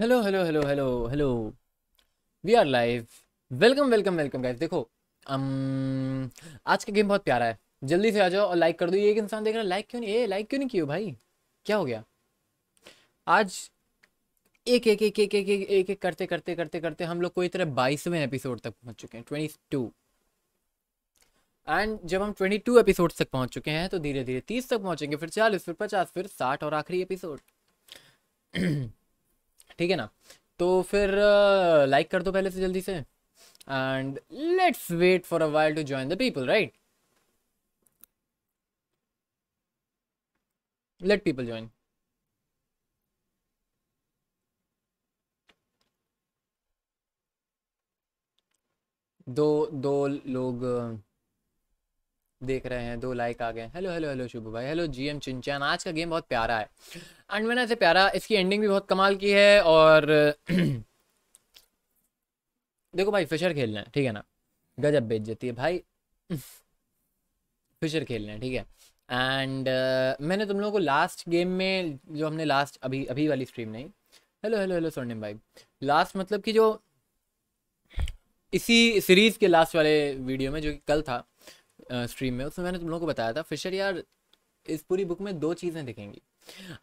Hello hello hello hello hello we are live welcome welcome welcome guys देखो um, आज का game बहुत प्यारा है जल्दी से आ जाओ और लाइक कर दो ये एक इंसान देख रहा है लाइक क्यों नहीं ए लाइक क्यों नहीं किया भाई क्या हो गया आज एक एक एक एक एक एक एक एक करते करते करते करते हम लोग कोई तरह बाईसवें एपिसोड तक पहुंच चुके हैं ट्वेंटी टू एंड जब हम ट्वेंटी टू एपिसोड तक पहुंच चुके हैं तो धीरे धीरे तीस तक पहुंचेंगे फिर चालीस फिर पचास फिर साठ और आखिरी एपिसोड ठीक है ना तो फिर लाइक कर दो पहले से जल्दी से and let's wait for a while to join the people right let people join दो दो लोग देख रहे हैं दो लाइक आ गए हेलो हेलो हेलो शुभ भाई हेलो जी एम चिंचन आज का गेम बहुत प्यारा है एंड मैंने ऐसे प्यारा इसकी एंडिंग भी बहुत कमाल की है और देखो भाई फिशर खेलना है ठीक है ना गजब बेच जाती है भाई फिशर खेलना है ठीक है एंड uh, मैंने तुम लोगों को लास्ट गेम में जो हमने लास्ट अभी अभी वाली स्ट्रीम नहीं हेलो हेलो हेलो स्वर्णिम भाई लास्ट मतलब कि जो इसी सीरीज़ के लास्ट वाले वीडियो में जो कि कल था स्ट्रीम में उसमें मैंने तुम लोगों को बताया था फिशर यार इस पूरी बुक में दो चीज़ें दिखेंगी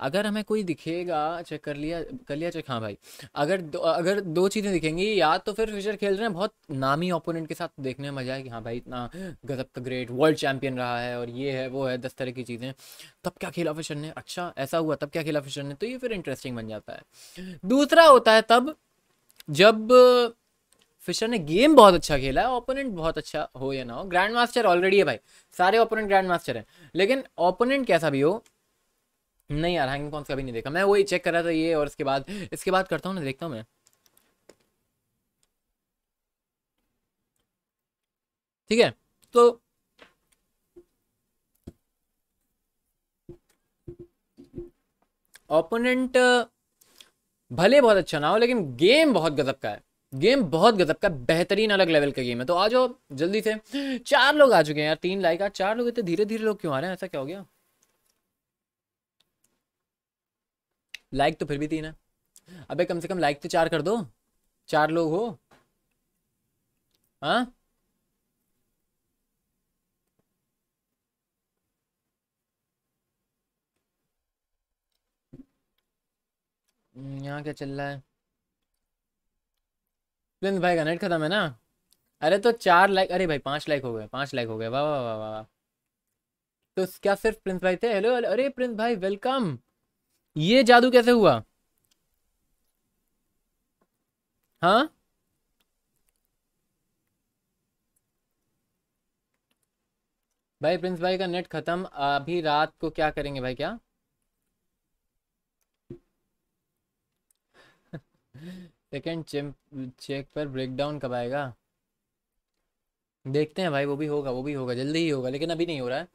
अगर हमें कोई दिखेगा चेक कर लिया कर लिया चेक हाँ भाई अगर दो अगर दो चीज़ें दिखेंगी या तो फिर फिशर खेल रहे हैं बहुत नामी ओपोनेंट के साथ देखने में मजा आया कि हाँ भाई इतना गजब का ग्रेट वर्ल्ड चैम्पियन रहा है और ये है वो है दस तरह की चीज़ें तब क्या खेला फिशर ने अच्छा ऐसा हुआ तब क्या खेला फिशर ने तो ये फिर इंटरेस्टिंग बन जाता है दूसरा होता है तब जब फिशर ने गेम बहुत अच्छा खेला है ओपोनेंट बहुत अच्छा हो या ना हो ग्रैंड मास्टर ऑलरेडी है भाई सारे ओपोनेंट ग्रैंड मास्टर है लेकिन ओपोनेंट कैसा भी हो नहीं यार हैंगिंग पॉन्स भी नहीं देखा मैं वही चेक कर रहा था ये और इसके बाद इसके बाद करता हूँ ना देखता हूँ मैं ठीक है तो ओपोनेंट भले बहुत अच्छा ना हो लेकिन गेम बहुत गजब का है गेम बहुत गजब का बेहतरीन अलग लेवल का गेम है तो आ जाओ जल्दी से चार लोग आ चुके हैं यार तीन लाइक आ चार लोग इतने धीरे धीरे लोग क्यों आ रहे हैं ऐसा क्या हो गया लाइक तो फिर भी तीन है अबे कम से कम लाइक तो चार कर दो चार लोग हो हाँ यहाँ क्या चल रहा है प्रिंस भाई का नेट खत्म है ना अरे तो चार लाइक अरे भाई पाँच लाइक हो गए पाँच लाइक हो गए वाह वाह वाह वाह तो क्या सिर्फ प्रिंस भाई थे हेलो अरे प्रिंस भाई वेलकम ये जादू कैसे हुआ हाँ भाई प्रिंस भाई का नेट खत्म अभी रात को क्या करेंगे भाई क्या सेकेंड चेम चेक पर ब्रेकडाउन कब आएगा देखते हैं भाई वो भी होगा वो भी होगा जल्दी ही होगा लेकिन अभी नहीं हो रहा है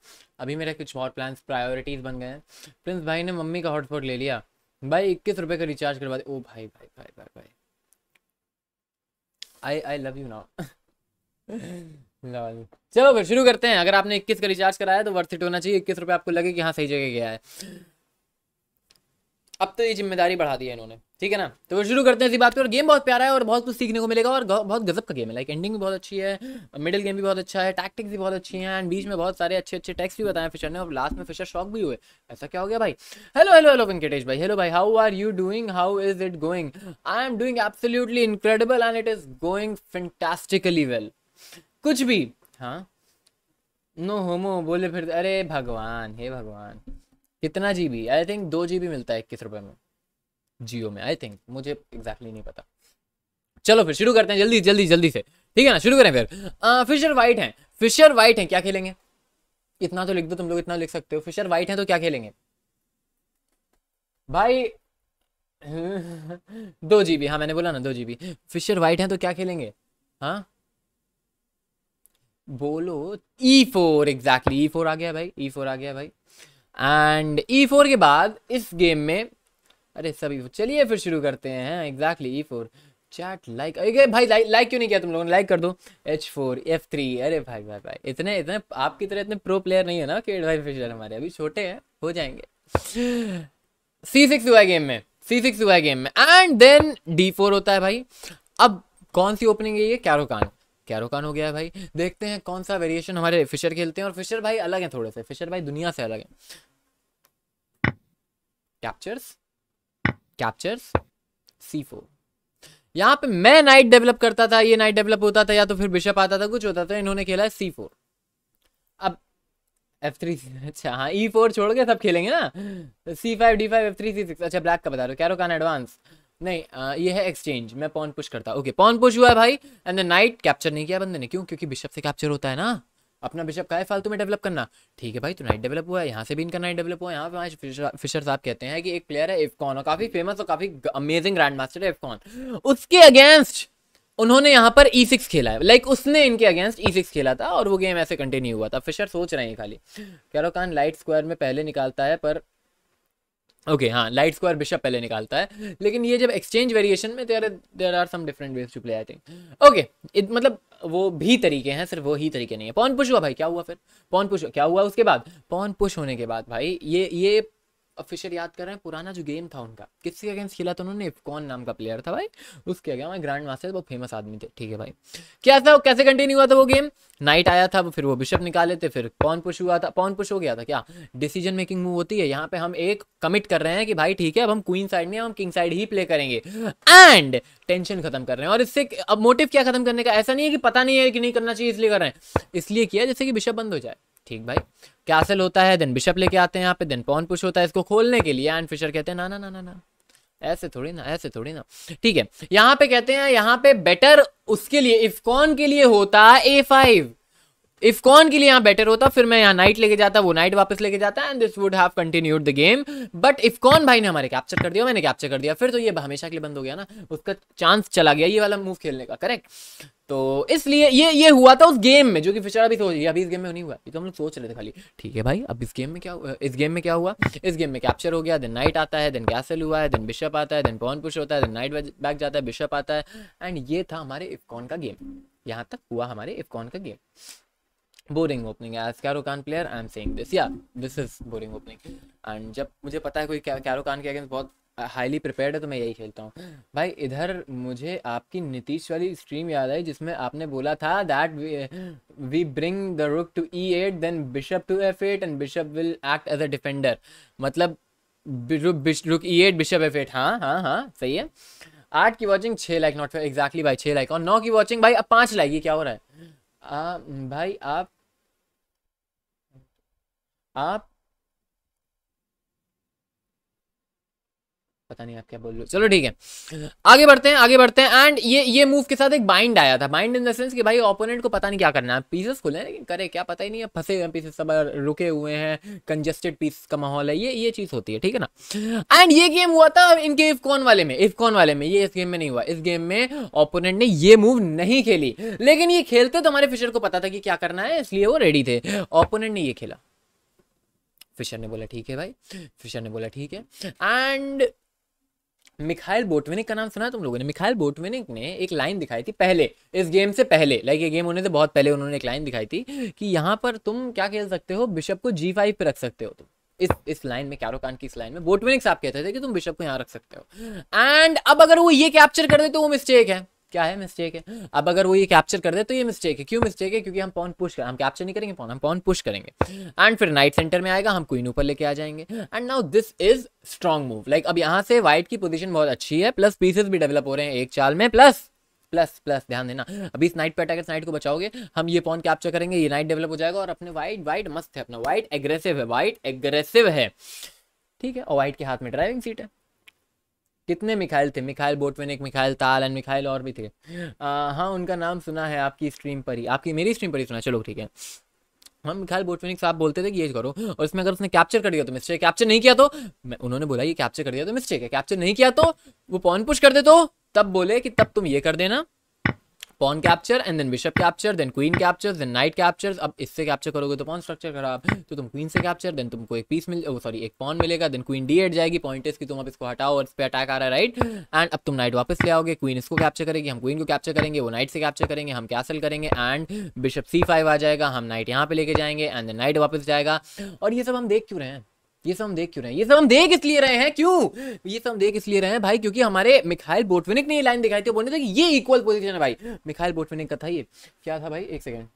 अभी मेरा कुछ और प्लान्स प्रायोरिटीज़ बन गए हैं प्रिंस भाई ने मम्मी का हॉटस्पॉट ले लिया भाई इक्कीस रुपये का रिचार्ज करवा दे ओ भाई भाई भाई भाई भाई I I love you now चलो फिर शुरू करते हैं अगर आपने इक्कीस का रिचार्ज कराया तो वर्थ इट होना चाहिए इक्कीस रुपये आपको लगे कि हाँ सही जगह गया है अब तो ये जिम्मेदारी बढ़ा दी है इन्होंने ठीक है ना तो शुरू करते हैं इसी बात पर गेम बहुत प्यारा है और बहुत कुछ सीखने को मिलेगा और बहुत गजब का गेम है लाइक एंडिंग भी बहुत अच्छी है मिडिल गेम भी बहुत अच्छा है टैक्टिक्स भी बहुत अच्छी हैं एंड बीच में बहुत सारे अच्छे अच्छे टैक्स भी बताए फिशर ने और लास्ट में फिशर शॉक भी हुए ऐसा क्या हो गया भाई हेलो हेलो हेलो वेंकटेश भाई हेलो भाई how are you doing how is it going I am doing absolutely incredible and it is going fantastically well कुछ भी हाँ नो होमो बोले फिर अरे भगवान हे भगवान कितना जी बी आई थिंक दो जी बी मिलता है इक्कीस रुपये में जियो में आई थिंक मुझे एग्जैक्टली नहीं पता चलो फिर शुरू करते हैं जल्दी जल्दी जल्दी से ठीक है ना शुरू करें फिर आ, फिशर वाइट हैं फिशर वाइट हैं क्या खेलेंगे इतना तो लिख दो तुम लोग इतना लिख सकते हो फिशर वाइट हैं तो क्या खेलेंगे भाई दो जी बी हाँ मैंने बोला ना दो जी बी फिशर वाइट हैं तो क्या खेलेंगे हाँ बोलो E four exactly E four आ गया भाई ई e फोर आ गया भाई एंड ई फोर के बाद इस गेम में अरे सभी चलिए फिर शुरू करते हैं exactly E four chat like अरे भाई लाइक लाइक क्यों नहीं किया तुम लोगों ने लाइक कर दो एच फोर एफ थ्री अरे भाई भाई भाई इतने इतने आपकी तरह इतने प्रो प्लेयर नहीं है ना कि भाई फिशर हमारे अभी छोटे हैं हो जाएंगे सी सिक्स हुआ है गेम में सी सिक्स हुआ है गेम में एंड देन डी फोर होता है भाई अब कौन सी ओपनिंग है ये कैरोकान कैरोकान हो गया भाई देखते हैं कौन सा वेरिएशन हमारे फिशर खेलते हैं और फिशर भाई अलग है थोड़े से फिशर भाई दुनिया से अलग है कैप्चर्स कैप्चर्स सी फोर यहाँ पे मैं नाइट डेवलप करता था ये नाइट डेवलप होता था या तो फिर बिशप आता था कुछ होता था इन्होंने खेला है सी फोर अब एफ थ्री अच्छा हाँ ई e फोर छोड़ के सब खेलेंगे ना C five D five F three C six अच्छा ब्लैक का बता रहे हो कैरोकान एडवांस नहीं आ, ये है एक्सचेंज मैं पॉन पुश करता ओके पॉन पुश हुआ है भाई एंड द नाइट कैप्चर नहीं किया बंदे ने क्यों क्योंकि बिशप से कैप्चर होता है ना अपना बिशप का है फालतू में डेवलप करना ठीक है भाई तो नाइट डेवलप हुआ है यहाँ से भी इनका नाइट डेवलप हुआ है यहाँ पे फिशर, फिशर साहब कहते हैं कि एक प्लेयर है इफकॉन और काफी फेमस और काफी अमेजिंग ग्रैंड मास्टर है इफकॉन उसके अगेंस्ट उन्होंने यहाँ पर ई e सिक्स खेला है लाइक like, उसने इनके अगेंस्ट ई सिक्स खेला था और वो गेम ऐसे कंटिन्यू हुआ था फिशर सोच रहे हैं खाली कैरोकान लाइट स्क्वायर में पहले निकालता है पर ओके हाँ लाइट स्क्वायर बिशप पहले निकालता है लेकिन ये जब एक्सचेंज वेरिएशन में there there are some different ways to play I think okay मतलब वो भी तरीके हैं सिर्फ वो ही तरीके नहीं है पॉन पुश हुआ भाई क्या हुआ फिर पॉन पुश क्या हुआ उसके बाद पॉन पुश होने के बाद भाई ये ये ऑफिशियल याद कर रहे हैं पुराना जो गेम था उनका किसके अगेंस्ट खेला था उन्होंने इफकॉन नाम का प्लेयर था भाई उसके अगेंस्ट ग्रांड मास्टर वो फेमस आदमी थे ठीक है भाई क्या था कैसे कंटिन्यू हुआ था वो गेम नाइट आया था फिर वो बिशप निकाले थे फिर पॉन पुश हुआ था पॉन पुश हो गया था क्या डिसीजन मेकिंग मूव होती है यहाँ पे हम एक कमिट कर रहे हैं कि भाई ठीक है अब हम क्वीन साइड नहीं हम किंग साइड ही प्ले करेंगे एंड टेंशन खत्म कर रहे हैं और इससे अब मोटिव क्या खत्म करने का ऐसा नहीं है कि पता नहीं है कि नहीं करना चाहिए इसलिए कर रहे हैं इसलिए किया जैसे कि बिशप बंद हो जाए ठीक भाई कैसल होता है देन बिशप लेके आते हैं यहाँ पे देन पॉन पुश होता है इसको खोलने के लिए एंड फिशर कहते हैं ना ना ना ना ना ऐसे थोड़ी ना ऐसे थोड़ी ना ठीक है यहाँ पे कहते हैं यहाँ पे बेटर उसके लिए इफकॉन के लिए होता ए फाइव इफ कौन के लिए यहाँ बेटर होता फिर मैं यहाँ नाइट लेके जाता वो नाइट वापस लेके जाता and this would have continued the game but if कौन भाई ने हमारे कैप्चर कर दिया मैंने कैप्चर कर दिया फिर तो ये हमेशा के लिए बंद हो गया ना उसका चांस चला गया ये वाला मूव खेलने का करेक्ट तो इसलिए ये ये हुआ था उस गेम में जो कि फिचर अभी सोच अभी इस गेम में नहीं हुआ ये तो हम लोग सोच रहे थे खाली ठीक है भाई अब इस गेम में क्या इस गेम में क्या हुआ इस गेम में कैप्चर हो गया देन नाइट आता है देन कैसल हुआ है देन बिशप आता है देन पॉन पुश होता है देन नाइट बैक जाता है बिशप आता है एंड ये था हमारे इफकॉन का गेम यहाँ तक हुआ हमारे इफकॉन का game boring opening as Caro Kann player I am saying this या this is boring opening and जब मुझे पता है कोई कैरो कान के अगेंस्ट बहुत हाईली प्रिपेयर्ड है तो मैं यही खेलता हूँ भाई इधर मुझे आपकी नीतीश वाली स्ट्रीम याद आई जिसमें आपने बोला था that we bring the rook to E eight then bishop to F eight and bishop will act as a defender मतलब rook E eight bishop F eight हाँ हाँ हाँ सही है आठ की वॉचिंग छः लाइक नॉट एग्जैक्टली भाई छः लाइक और नौ की वॉचिंग भाई अब पाँच लाइक ये क्या हो रहा है आ, भाई आप आप पता नहीं आप क्या बोल रहे हो चलो ठीक है आगे बढ़ते हैं आगे बढ़ते हैं एंड ये ये मूव के साथ एक बाइंड आया था बाइंड इन द सेंस कि भाई ओपोनेंट को पता नहीं क्या करना है पीसेस खुले हैं लेकिन करे क्या पता ही नहीं है फंसे हुए पीसेस सब रुके हुए हैं कंजेस्टेड पीस का माहौल है ये ये चीज़ होती है ठीक है ना एंड ये गेम हुआ था इनके इफकॉन वाले में इफकॉन वाले में ये इस गेम में नहीं हुआ इस गेम में ओपोनेंट ने ये मूव नहीं खेली लेकिन ये खेलते तो हमारे फिशर को पता था कि क्या करना है इसलिए वो रेडी थे ओपोनेंट ने ये खेला फिशर ने बोला ठीक है भाई फिशर ने बोला ठीक है एंड मिखाइल बोटवेनिक का नाम सुना तुम लोगों ने मिखाइल बोटवेनिक ने एक लाइन दिखाई थी पहले इस गेम से पहले लाइक ये गेम होने से बहुत पहले उन्होंने एक लाइन दिखाई थी कि यहाँ पर तुम क्या खेल सकते हो बिशप को जी फाइव पे रख सकते हो तुम इस इस लाइन में कैरो की इस लाइन में बोटवेनिक साहब कहते थे कि तुम बिशप को यहाँ रख सकते हो एंड अब अगर वो ये कैप्चर कर दे तो वो मिस्टेक है क्या है मिस्टेक है अब अगर वो ये कैप्चर कर दे तो ये मिस्टेक है क्यों मिस्टेक है क्योंकि हम पॉन पुश कर हम कैप्चर नहीं करेंगे पॉन हम पॉन पुश करेंगे एंड फिर नाइट सेंटर में आएगा हम क्वीन ऊपर लेके आ जाएंगे and now this is strong move like अब यहाँ से वाइट की पोजिशन बहुत अच्छी है प्लस पीसेस भी डेवलप हो रहे हैं एक चाल में प्लस प्लस प्लस ध्यान देना अभी इस नाइट पे अटैक नाइट को बचाओगे हम ये पॉन कैप्चर करेंगे ये नाइट डेवलप हो जाएगा और अपने वाइट वाइट मस्त है अपना वाइट एग्रेसिव है वाइट एग्रेसिव है ठीक है और वाइट के हाथ में ड्राइविंग सीट है कितने ミ ખাইল थे ミ ખাইল બોટવેનિક ミ ખাইল તાલન ミ ખાઇલ ઓર ભી થે હા ઉનકા નામ સુના હૈ આપકી સ્ટ્રીમ પર હી આપકી મેરી સ્ટ્રીમ પર હી સુના ચલો ઠીક હે મખાઈલ બોટવેનિક સાબ બોલતે થે કે યે કર ઓર ઉસમે અગર ઉસને કેપ્ચર કર દિયા તો મિસ્ટેક કેપ્ચર નહીં કિયા તો ઉનહોને બોલા યે કેપ્ચર કર દિયા તો મિસ્ટેક હે કેપ્ચર નહીં કિયા તો વો પોન પુશ કર દે તો તબ બોલે કે તબ તુમ યે કર દેના pawn capture and then bishop capture then queen capture then knight capture अब इससे कैप्चर करोगे तो पॉन स्ट्रक्चर खराब तो तुम क्वीन से कैप्चर देन तुमको एक पीस मिल सॉरी एक पॉन मिलेगा देन क्वीन डी एट जाएगी पॉइंट इज की तुम अब इसको हटाओ और इस पर अटैक आ रहा है राइट एंड अब तुम नाइट वापस ले आओगे क्वीन इसको कैप्चर करेगी हम क्वीन को कैप्चर करेंगे वो नाइट से कैप्चर करेंगे हम कैसल करेंगे एंड बिशप सी फाइव आ जाएगा हम नाइट यहाँ पे लेके जाएंगे एंड देन नाइट वापस जाएगा और ये सब हम देख क्यों रहे हैं ये सब हम देख क्यों रहे हैं ये सब हम देख इसलिए रहे हैं क्यों ये सब हम देख इसलिए रहे हैं भाई क्योंकि हमारे मिखाइल बोटविनिक ने ये लाइन दिखाई थी बोलने थे कि ये इक्वल पोजिशन है भाई मिखाइल बोटविनिक का था ये क्या था भाई एक सेकेंड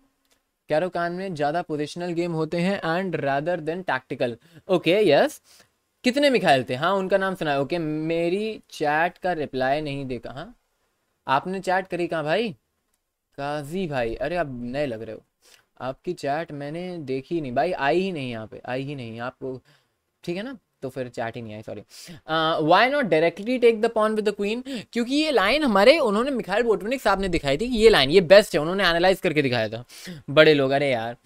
कैरो कान में ज्यादा पोजिशनल गेम होते हैं and rather than tactical okay yes कितने मिखाइल थे हाँ उनका नाम सुना ओके मेरी चैट का रिप्लाई नहीं देखा हाँ आपने चैट करी कहाँ भाई काजी भाई अरे आप नए लग रहे हो आपकी चैट मैंने देखी नहीं भाई आई ही नहीं यहाँ पे आई ही नहीं आपको ठीक है ना तो फिर चैट ही नहीं आई sorry why not directly take the pawn with the queen क्योंकि ये लाइन हमारे उन्होंने मिखाइल बोटवनिक साहब ने दिखाई थी कि ये लाइन ये बेस्ट है उन्होंने एनालाइज करके दिखाया था बड़े लोग अरे यार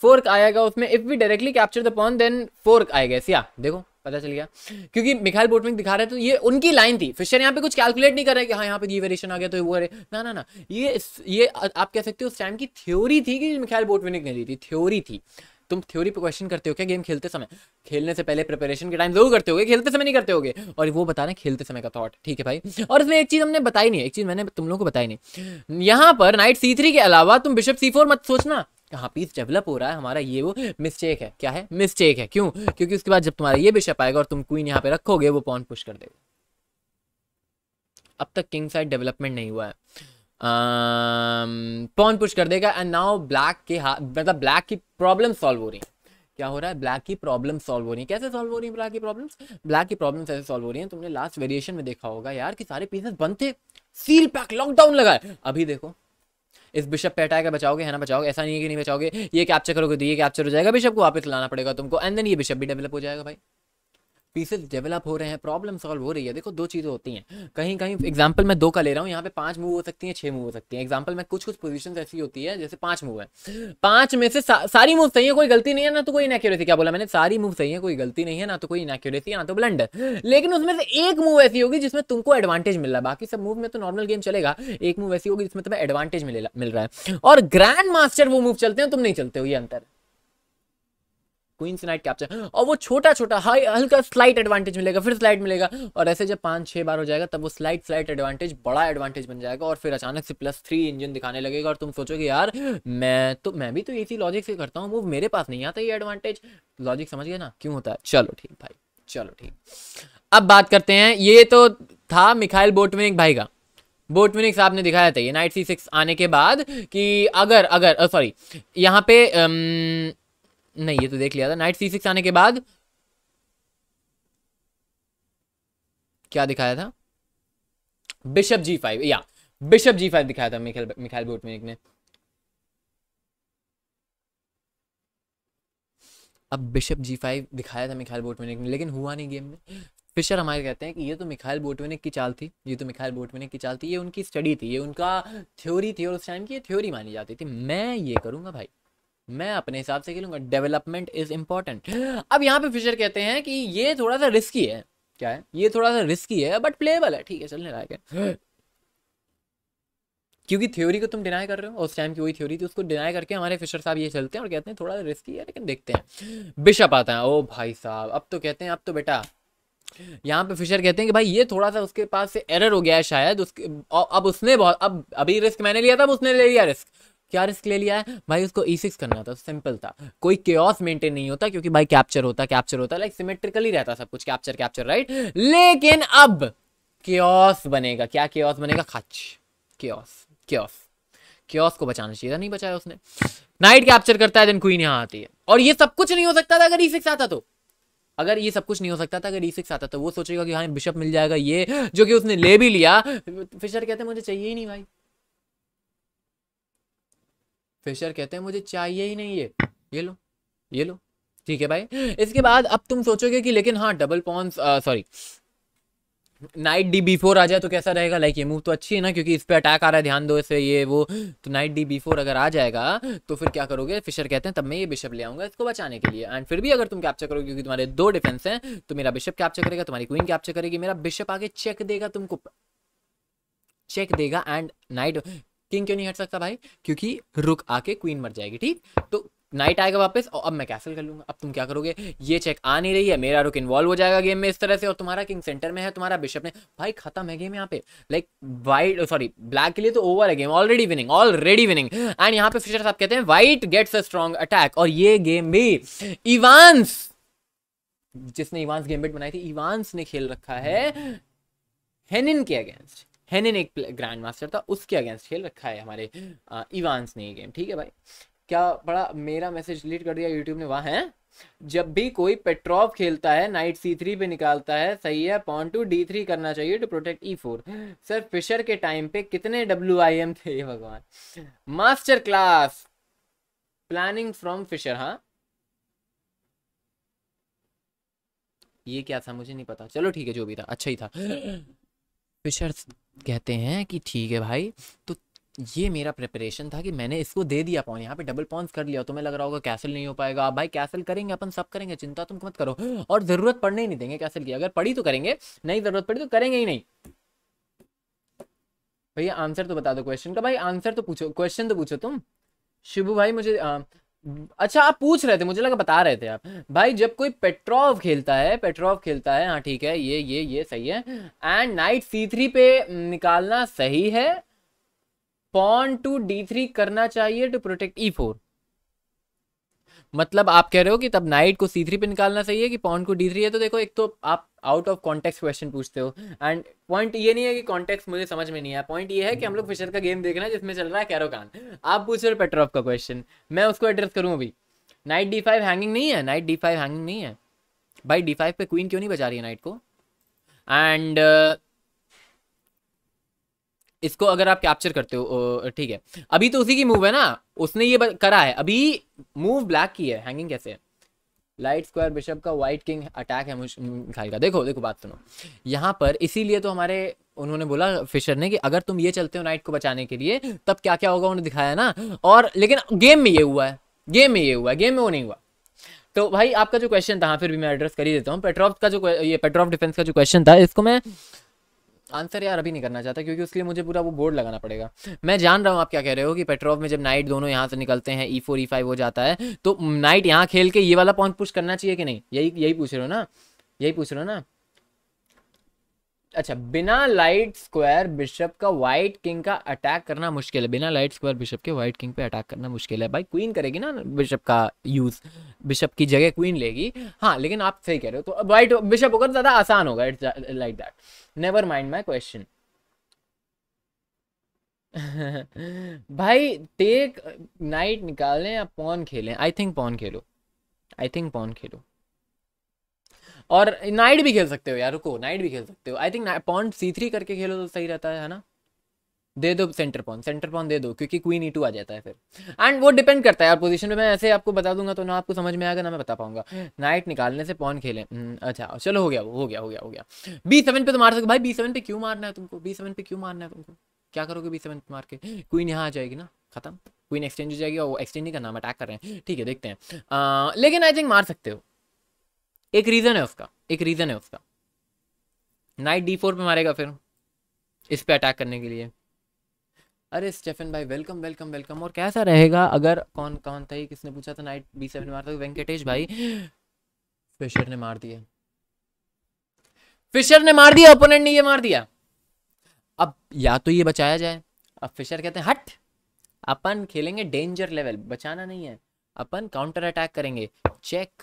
फोर्क uh, आएगा उसमें if we directly capture the pawn then fork आएगा सिया देखो पता चल गया क्योंकि मिखाइल बोटविंग दिखा रहे तो ये उनकी लाइन थी फिशर यहाँ पे कुछ कैलकुलेट नहीं कर रहे कि हाँ यहाँ पे ये वेरिएशन आ गया तो ये वो अरे ना ना ना ये ये आप कह सकते हो उस टाइम की थ्योरी थी कि मिखाइल बोटविंग ने दी थी थ्योरी थी तुम थ्योरी पे क्वेश्चन करते हो क्या गेम खेलते समय खेलने से पहले प्रिपरेशन के टाइम जरूर करते हो खेलते समय नहीं करते हो और वो बता रहे हैं खेलते समय का थॉट ठीक है भाई और इसमें एक चीज़ हमने बताई नहीं एक चीज़ मैंने तुम लोगों को बताई नहीं यहाँ पर नाइट सी के अलावा तुम बिशप सी मत सोचना कहाँ पीस डेवलप हो रहा है हमारा ये वो मिस्टेक है क्या है मिस्टेक है क्यों क्योंकि उसके बाद जब तुम्हारा ये बिशप आएगा और तुम क्वीन यहाँ पे रखोगे वो पॉन पुश कर देगा अब तक किंग साइड डेवलपमेंट नहीं हुआ है पॉन um, पुश कर देगा एंड नाउ ब्लैक के हाथ मतलब ब्लैक की प्रॉब्लम सॉल्व हो रही है क्या हो रहा है ब्लैक की प्रॉब्लम सॉल्व हो रही है कैसे सॉल्व हो रही है ब्लैक की प्रॉब्लम्स ब्लैक की प्रॉब्लम्स ऐसे सॉल्व हो रही हैं तुमने लास्ट वेरिएशन में देखा होगा यार कि सारे पीसेस बंद थे सील पैक लॉकडाउन लगाए अभी देखो इस बिशप पे अटैक बचाओगे है ना बचाओगे ऐसा नहीं है कि नहीं बचाओगे ये कैप्चर करोगे तो ये कैप्चर हो जाएगा बिशप को वापस लाना पड़ेगा तुमको एंड देन ये बिशप भी डेवलप हो जाएगा भाई पीसेस डेवलप हो रहे हैं प्रॉब्लम सॉल्व हो रही है देखो दो चीज़ें होती हैं कहीं कहीं एग्जाम्पल मैं दो का ले रहा हूँ यहाँ पे पांच मूव हो सकती हैं छः मूव हो सकती हैं एग्जाम्पल में कुछ कुछ पोजिशन ऐसी होती है जैसे पांच मूव है पांच में से सा, सारी मूव सही है कोई गलती नहीं है ना तो कोई इनएक्यूरेसी क्या बोला मैंने सारी मूव सही है कोई गलती नहीं है ना तो कोई इनक्यूरेसी ना तो ब्लंड लेकिन उसमें से एक मूव ऐसी होगी जिसमें तुमको एडवांटेज मिल रहा है बाकी सब मूव में तो नॉर्मल गेम चलेगा एक मूव ऐसी होगी जिसमें तुम्हें एडवांटेज मिल रहा है और ग्रैंड मास्टर वो मूव चलते हैं तुम नहीं चलते हो ये अंतर क्वींस नाइट कैप्चर और वो छोटा छोटा हाई हल्का स्लाइट एडवांटेज मिलेगा फिर स्लाइट मिलेगा और ऐसे जब पाँच छः बार हो जाएगा तब वो स्लाइट स्लाइट एडवांटेज बड़ा एडवांटेज बन जाएगा और फिर अचानक से प्लस थ्री इंजन दिखाने लगेगा और तुम सोचोगे यार मैं तो मैं भी तो इसी लॉजिक से करता हूँ वो मेरे पास नहीं आता ये एडवांटेज लॉजिक समझ गया ना क्यों होता है चलो ठीक भाई चलो ठीक अब बात करते हैं ये तो था मिखाइल बोटविनिक भाई का बोटविनिक साहब ने दिखाया था ये नाइट सी सिक्स आने के बाद कि अगर अगर सॉरी यहाँ पे अम, नहीं ये तो देख लिया था नाइट सी सिक्स आने के बाद क्या दिखाया था बिशप जी फाइव या बिशप जी फाइव दिखाया था मिखाइल मिखाइल बोटमेनिक ने अब बिशप जी फाइव दिखाया था मिखाइल बोटमेनिक ने लेकिन हुआ नहीं गेम में फिशर हमारे कहते हैं कि ये तो मिखाइल बोटवेनिक की चाल थी ये तो मिखाइल बोटवेनिक की चाल थी ये उनकी स्टडी थी ये उनका थ्योरी थी और उस टाइम की ये थ्योरी मानी जाती थी मैं ये करूंगा भाई मैं अपने हिसाब से खेलूंगा डेवलपमेंट इज इंपॉर्टेंट अब यहाँ पे फिशर कहते हैं कि ये थोड़ा सा रिस्की है क्या है ये थोड़ा सा रिस्की है बट प्लेबल है ठीक है चलने लायक है क्योंकि थ्योरी को तुम डिनाई कर रहे हो उस टाइम की वही थ्योरी थी उसको डिनाई करके हमारे फिशर साहब ये चलते हैं और कहते हैं थोड़ा रिस्की है लेकिन देखते हैं बिशप आता है ओ भाई साहब अब तो कहते हैं अब तो बेटा यहाँ पे फिशर कहते हैं कि भाई ये थोड़ा सा उसके पास से एरर हो गया है शायद उसके अब उसने बहुत अब अभी रिस्क मैंने लिया था अब उसने ले लिया रिस्क क्या रिस्क ले लिया है भाई उसको ई e सिक्स करना था सिंपल था कोई क्योस मेंटेन नहीं होता क्योंकि भाई कैप्चर होता कैप्चर होता लाइक सिमेट्रिकली रहता सब कुछ कैप्चर कैप्चर राइट लेकिन अब क्योस बनेगा क्या क्योस बनेगा खच क्योस क्योस क्योस को बचाना चाहिए था नहीं बचाया उसने नाइट कैप्चर करता है देन क्वीन यहाँ आती है और ये सब कुछ नहीं हो सकता था अगर ई e सिक्स आता तो अगर ये सब कुछ नहीं हो सकता था अगर ई e सिक्स आता तो वो सोचेगा कि हाँ बिशप मिल जाएगा ये जो कि उसने ले भी लिया फिशर कहते मुझे चाहिए ही नहीं भाई फिशर कहते हैं मुझे चाहिए ही नहीं ये ये लो ये लो ठीक है भाई इसके बाद अब तुम सोचोगे कि लेकिन हाँ double pawns sorry knight d b four आ जाए तो कैसा रहेगा लाइक ये मूव तो अच्छी है ना क्योंकि इस पर अटैक आ रहा है ध्यान दो इसे ये वो तो नाइट डी बी फोर अगर आ जाएगा तो फिर क्या करोगे फिशर कहते हैं तब मैं ये बिशप ले आऊंगा इसको बचाने के लिए एंड फिर भी अगर तुम कैप्चर करोगे क्योंकि तुम्हारे दो डिफेंस हैं तो मेरा बिशप कैप्चर करेगा तुम्हारी क्वीन कैप्चर करेगी मेरा बिशप आगे चेक देगा तुमको चेक देगा एंड नाइट किंग क्यों नहीं हट सकता भाई क्योंकि रुक आके क्वीन मर जाएगी ठीक तो नाइट आएगा वापस और अब मैं कैसल कर लूंगा अब तुम क्या करोगे ये चेक आ नहीं रही है मेरा रुक इन्वॉल्व हो जाएगा गेम में इस तरह से और तुम्हारा किंग सेंटर में है तुम्हारा बिशप ने भाई खत्म है गेम यहाँ पे लाइक वाइट सॉरी ब्लैक के लिए तो ओवर है game already winning already winning and यहाँ पे फिशर साहब कहते हैं white gets a strong attack और ये गेम भी इवांस जिसने इवांस गेम बेट बनाई थी इवांस ने खेल रखा है हेनिन के अगेंस्ट हेनन एक ग्रैंड मास्टर था उसके अगेंस्ट खेल रखा है हमारे इवानस ने ये गेम ठीक है भाई क्या बड़ा मेरा मैसेज डिलीट कर दिया यूट्यूब ने वहाँ है जब भी कोई पेट्रोव खेलता है नाइट सी थ्री पे निकालता है सही है पॉन टू डी थ्री करना चाहिए to protect e four sir Fischer के टाइम पे कितने डब्ल्यू आई एम थे भगवान master class planning from Fischer हाँ ये क्या था मुझे नहीं पता चलो ठीक है जो भी था अच्छा ही था ऑफिसर्स कहते हैं कि ठीक है भाई तो ये मेरा प्रिपरेशन था कि मैंने इसको दे दिया पॉन यहाँ पे डबल पॉन्स कर लिया तुम्हें लग रहा होगा कैसल नहीं हो पाएगा आप भाई कैसल करेंगे अपन सब करेंगे चिंता तुम मत करो और ज़रूरत पड़ने ही नहीं देंगे कैसल की अगर पड़ी तो करेंगे नहीं ज़रूरत पड़ी तो करेंगे ही नहीं भैया आंसर तो बता दो क्वेश्चन का भाई आंसर तो पूछो क्वेश्चन तो पूछो तुम शिभु भाई मुझे अच्छा आप पूछ रहे थे मुझे लगा बता रहे थे आप भाई जब कोई पेट्रोव खेलता है पेट्रोव खेलता है हाँ ठीक है ये ये ये सही है एंड नाइट सी थ्री पे निकालना सही है पॉन टू डी थ्री करना चाहिए टू प्रोटेक्ट ई फोर मतलब आप कह रहे हो कि तब नाइट को सी थ्री पे निकालना सही है कि पॉन को डी थ्री है तो देखो एक तो आप आउट ऑफ कॉन्टेक्स्ट क्वेश्चन पूछते हो एंड पॉइंट ये नहीं है कि कॉन्टेक्स्ट मुझे समझ में नहीं आया पॉइंट ये है कि हम लोग फिशर का गेम देख रहे हैं जिसमें चल रहा है कैरो कान आप पूछ रहे हो पेट्रोफ का क्वेश्चन मैं उसको एड्रेस करूँ अभी नाइट डी फाइव हैंगिंग नहीं है नाइट डी फाइव हैंगिंग नहीं है भाई डी फाइव पे क्वीन क्यों नहीं बचा रही है नाइट को एंड uh, इसको अगर आप कैप्चर करते हो ठीक है अभी तो उसी की मूव है ना उसने ये करा है अभी मूव ब्लैक की है हैंगिंग कैसे है लाइट स्क्वायर बिशप का वाइट किंग अटैक है मिसाइल का देखो देखो बात सुनो यहाँ पर इसीलिए तो हमारे उन्होंने बोला फिशर ने कि अगर तुम ये चलते हो नाइट को बचाने के लिए तब क्या क्या होगा उन्होंने दिखाया ना और लेकिन गेम में ये हुआ है गेम में ये हुआ है गेम में वो नहीं हुआ तो भाई आपका जो क्वेश्चन था हाँ, फिर भी मैं एड्रेस कर ही देता हूँ पेट्रॉफ का जो ये पेट्रॉफ डिफेंस का जो क्वेश्चन था इसको मैं आंसर यार अभी नहीं करना चाहता क्योंकि उसके लिए मुझे पूरा वो बोर्ड लगाना पड़ेगा मैं जान रहा हूँ आप क्या कह रहे हो कि पेट्रोव में जब नाइट दोनों यहाँ से निकलते हैं ई फोर ई फाइव हो जाता है तो नाइट यहाँ खेल के ये वाला पॉइंट पुश करना चाहिए कि नहीं यही यही पूछ रहे हो ना यही पूछ रहे हो ना अच्छा बिना लाइट स्क्वायर बिशप का वाइट किंग का अटैक करना मुश्किल है बिना लाइट स्क्वायर बिशप के वाइट किंग पे अटैक करना मुश्किल है भाई क्वीन करेगी ना बिशप का यूज बिशप की जगह क्वीन लेगी हाँ लेकिन आप सही कह रहे हो तो वाइट बिशप होकर तो ज़्यादा आसान होगा it's like that never mind my question भाई टेक नाइट निकाल लें या पॉन खेलें आई थिंक पॉन खेलो आई थिंक पॉन खेलो और नाइट भी खेल सकते हो यार रुको नाइट भी खेल सकते हो I think pawn c three करके खेलो तो सही रहता है ना दे दो सेंटर पॉन सेंटर पॉन दे दो क्योंकि क्वीन ई टू आ जाता है फिर एंड वो डिपेंड करता है यार पोजीशन पे मैं ऐसे आपको बता दूंगा तो ना आपको समझ में आएगा ना मैं बता पाऊंगा नाइट निकालने से पॉन खेलें हम्म, अच्छा चलो हो गया वो हो गया हो गया हो गया बी सेवन पे तो मार सकते भाई बी सेवन पे क्यों मारना है तुमको बी सेवन पे क्यों मारना है तुमको क्या करोगे बी सेवन पे मार के क्वीन यहाँ आ जाएगी ना खत्म क्वीन एक्सचेंज हो जाएगी और वो एक्सचेंज नहीं करना हम अटैक कर रहे हैं ठीक है देखते हैं लेकिन आई थिंक मार सकते हो एक रीज़न है उसका एक रीज़न है उसका नाइट डी फोर पर मारेगा फिर इस पर अटैक करने के लिए अरे स्टेफन भाई वेलकम वेलकम वेलकम और कैसा रहेगा अगर कौन कौन था ही किसने पूछा था नाइट बी सेवन मारता वेंकटेश भाई फिशर ने मार दिया फिशर ने मार दिया ओपोनेंट ने ये मार दिया अब या तो ये बचाया जाए अब फिशर कहते हैं हट अपन खेलेंगे डेंजर लेवल बचाना नहीं है अपन काउंटर अटैक करेंगे चेक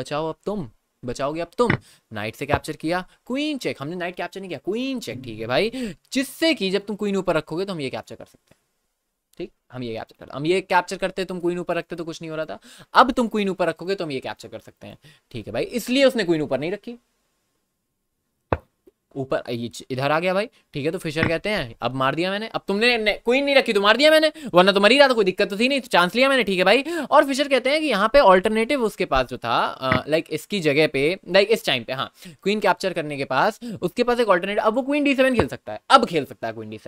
बचाओ अब तुम बचाओगे अब तुम नाइट से कैप्चर किया क्वीन चेक हमने नाइट कैप्चर नहीं किया क्वीन चेक ठीक है भाई जिससे कि जब तुम क्वीन ऊपर रखोगे तो हम ये कैप्चर कर सकते हैं ठीक हम ये कैप्चर कर हम ये कैप्चर करते तुम क्वीन ऊपर रखते तो कुछ नहीं हो रहा था अब तुम क्वीन ऊपर रखोगे तो हम ये कैप्चर कर सकते हैं ठीक है भाई इसलिए उसने क्वीन ऊपर नहीं रखी ऊपर इधर आ गया भाई ठीक है तो फिशर कहते हैं अब मार दिया मैंने अब तुमने क्वीन नहीं रखी तो मार दिया मैंने वरना तो मरी रहा था तो कोई दिक्कत तो थी नहीं तो चांस लिया मैंने ठीक है भाई और फिशर कहते हैं कि यहाँ पे ऑल्टरनेटिव उसके पास जो था लाइक इसकी जगह पे लाइक इस टाइम पे हाँ क्वीन कैप्चर करने के पास उसके पास एक ऑल्टरनेटिव अब वो क्वीन डी खेल सकता है अब खेल सकता है क्वीन डी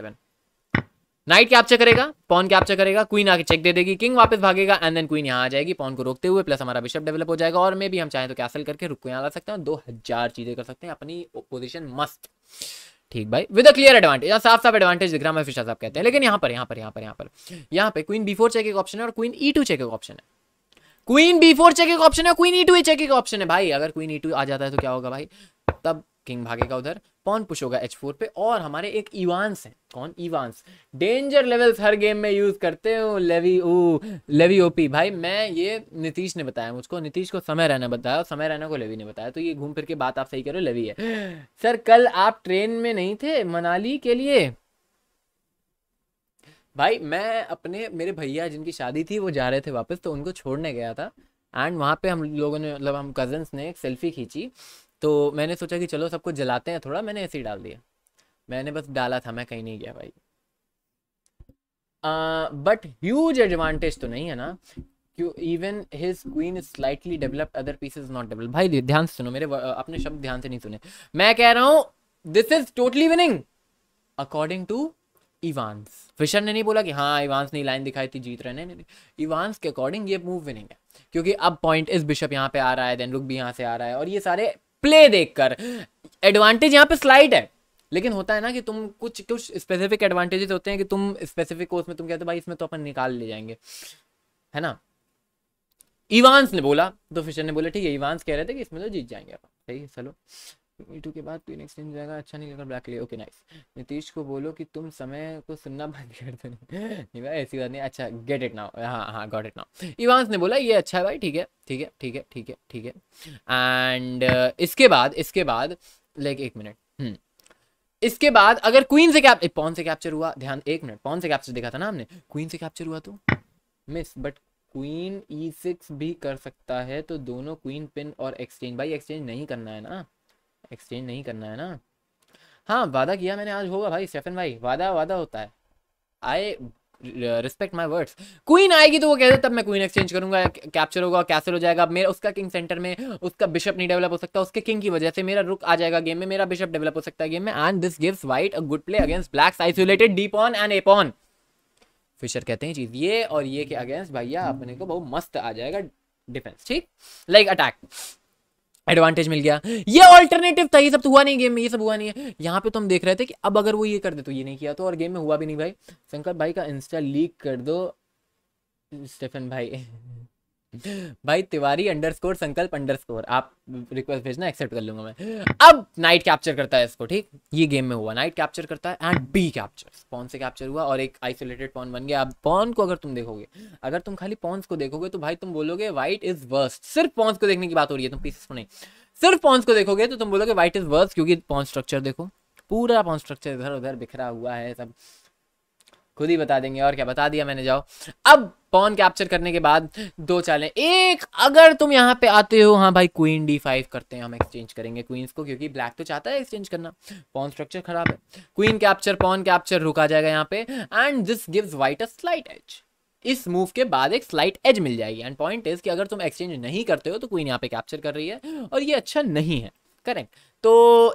नाइट कैप्चर करेगा पॉन कैप्चर करेगा क्वीन आके चेक दे देगी किंग वापस भागेगा एंड देन क्वीन यहाँ आ जाएगी पॉन को रोकते हुए प्लस हमारा बिशप डेवलप हो जाएगा और मे भी हम चाहें तो कैसल करके रुक को यहाँ ला सकते हैं दो हजार चीजें कर सकते हैं अपनी पोजिशन मस्त ठीक भाई विद अ क्लियर एडवांटेज साफ साफ एडवांटेज दिख रहा है फिशा साहब कहते हैं लेकिन यहाँ पर यहाँ पर यहाँ पर यहाँ पर यहाँ पे क्वीन बी फोर चेक एक ऑप्शन है और क्वीन ई टू चेक एक ऑप्शन है क्वीन बी फोर चेक एक ऑप्शन है क्वीन ई टू चेक एक ऑप्शन है भाई अगर क्वीन ई टू आ जाता है तो क्या होगा भाई तब किंग भागेगा उधर पॉन पुश होगा एच फोर पे और हमारे एक इवांस हैं कौन इवांस डेंजर लेवल्स हर गेम में यूज करते हो लेवी ओ लेवी ओपी भाई मैं ये नीतीश ने बताया मुझको नीतीश को समय रहना बताया समय रहना को लेवी ने बताया तो ये घूम फिर के बात आप सही करो लेवी है सर कल आप ट्रेन में नहीं थे मनाली के लिए भाई मैं अपने मेरे भैया जिनकी शादी थी वो जा रहे थे वापस तो उनको छोड़ने गया था एंड वहाँ पे हम लोगों ने मतलब हम कजन्स ने एक सेल्फी खींची तो मैंने सोचा कि चलो सबको जलाते हैं थोड़ा मैंने ऐसे ही डाल दिया मैंने बस डाला था मैं कहीं नहीं गया भाई बट ह्यूज एडवांटेज तो नहीं है ना क्यों even his queen is slightly developed other is not develop भाई ध्यान से सुनो मेरे अपने शब्द ध्यान से नहीं सुने मैं कह रहा हूँ this is totally winning according to Evans Fischer ने नहीं बोला कि हाँ इवान्स ने लाइन दिखाई थी जीत रहे नहीं, नहीं इवान्स के अकॉर्डिंग ये मूव विनिंग है क्योंकि अब पॉइंट इस बिशप यहाँ पे आ रहा है देन लुक भी यहाँ से आ रहा है और ये सारे प्ले देखकर एडवांटेज यहाँ पे स्लाइड है लेकिन होता है ना कि तुम कुछ कुछ स्पेसिफिक एडवांटेजेस होते हैं कि तुम स्पेसिफिक कोर्स में तुम कहते हो भाई इसमें तो अपन निकाल ले जाएंगे है ना इवान्स ने बोला तो फिशर ने बोला ठीक है इवांस कह रहे थे कि इसमें तो जीत जाएंगे अपन ठीक है चलो मीटू के बाद तू नेक्स्ट टाइम जाएगा अच्छा नहीं लगा ब्लैक के ओके नाइस नीतीश को बोलो कि तुम समय को सुनना बंद कर दो नहीं भाई ऐसी बात नहीं अच्छा गेट इट नाउ हाँ हाँ गॉट इट नाउ इवांस ने बोला ये अच्छा है भाई ठीक है ठीक है ठीक है ठीक है ठीक है एंड uh, इसके बाद इसके बाद लाइक एक मिनट hmm. इसके बाद अगर क्वीन से कैप पॉन से कैप्चर हुआ ध्यान एक मिनट पॉन से कैप्चर देखा था ना हमने क्वीन से कैप्चर हुआ तो miss but queen e six भी कर सकता है तो दोनों क्वीन पिन और एक्सचेंज भाई एक्सचेंज नहीं करना है ना एक्सचेंज नहीं करना है ना हाँ वादा किया मैंने आज होगा भाई स्टेफन भाई वादा वादा होता है I respect my words queen आएगी तो वो कहते तब मैं क्वीन एक्सचेंज करूंगा कैप्चर होगा कैसल हो जाएगा मेरा उसका किंग सेंटर में उसका बिशप नहीं डेवलप हो सकता उसके किंग की वजह से मेरा रुक आ जाएगा गेम में मेरा बिशप डेवलप हो सकता है गेम में and this gives white a good play against black's isolated deep on and upon Fischer कहते हैं चीज ये और ये के अगेंस्ट भैया अपने को बहुत मस्त आ जाएगा डिफेंस ठीक लाइक अटैक एडवांटेज मिल गया ये ऑल्टरनेटिव था ये सब तो हुआ नहीं गेम में ये सब हुआ नहीं है यहाँ पे तो हम देख रहे थे कि अब अगर वो ये कर दे तो ये नहीं किया तो और गेम में हुआ भी नहीं भाई शंकर भाई का इंस्टा लीक कर दो स्टेफन भाई भाई Tiwari underscore Sankalp underscore आप रिक्वेस्ट भेजना एक्सेप्ट कर लूंगा मैं अब नाइट कैप्चर करता है इसको ठीक ये गेम में हुआ नाइट कैप्चर करता है एंड बी कैप्चर पॉन से कैप्चर हुआ और एक आइसोलेटेड पॉन बन गया अब पॉन को अगर तुम देखोगे अगर तुम खाली पॉन्स को देखोगे तो भाई तुम बोलोगे वाइट इज वर्स्ट सिर्फ पॉन्स को देखने की बात हो रही है तुम पीसेस को नहीं सिर्फ पॉन्स को देखोगे तो तुम बोलोगे व्हाइट इज वर्स्ट क्योंकि पॉन स्ट्रक्चर देखो पूरा पॉन स्ट्रक्चर इधर उधर बिखरा हुआ है सब खुद ही बता देंगे और क्या बता दिया मैंने जाओ अब पॉन कैप्चर करने के बाद दो चालें एक अगर तुम यहाँ पे आते हो हाँ भाई क्वीन डी फाइव करते हैं हम एक्सचेंज करेंगे क्वींस को क्योंकि ब्लैक तो चाहता है एक्सचेंज करना पॉन स्ट्रक्चर खराब है क्वीन कैप्चर पॉन कैप्चर रुका जाएगा यहाँ पे and this gives white a slight edge इस मूव के बाद एक स्लाइट एज मिल जाएगी एंड पॉइंट इज कि अगर तुम एक्सचेंज नहीं करते हो तो क्वीन यहाँ पे कैप्चर कर रही है और ये अच्छा नहीं है करेक्ट तो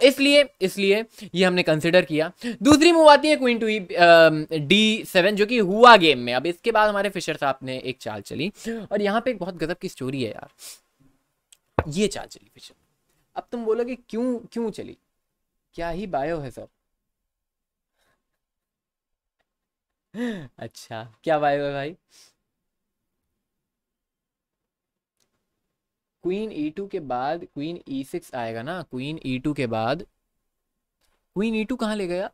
इसलिए इसलिए ये हमने कंसिडर किया दूसरी मूव आती है क्वीन टू डी सेवन जो कि हुआ गेम में अब इसके बाद हमारे फिशर साहब ने एक चाल चली और यहाँ पे एक बहुत गजब की स्टोरी है यार ये चाल चली फिशर अब तुम बोलोगे क्यों क्यों चली क्या ही बायो है सर अच्छा क्या बायो है भाई क्वीन ई टू के बाद क्वीन ई सिक्स आएगा ना क्वीन ई टू के बाद क्वीन ई टू कहाँ ले गया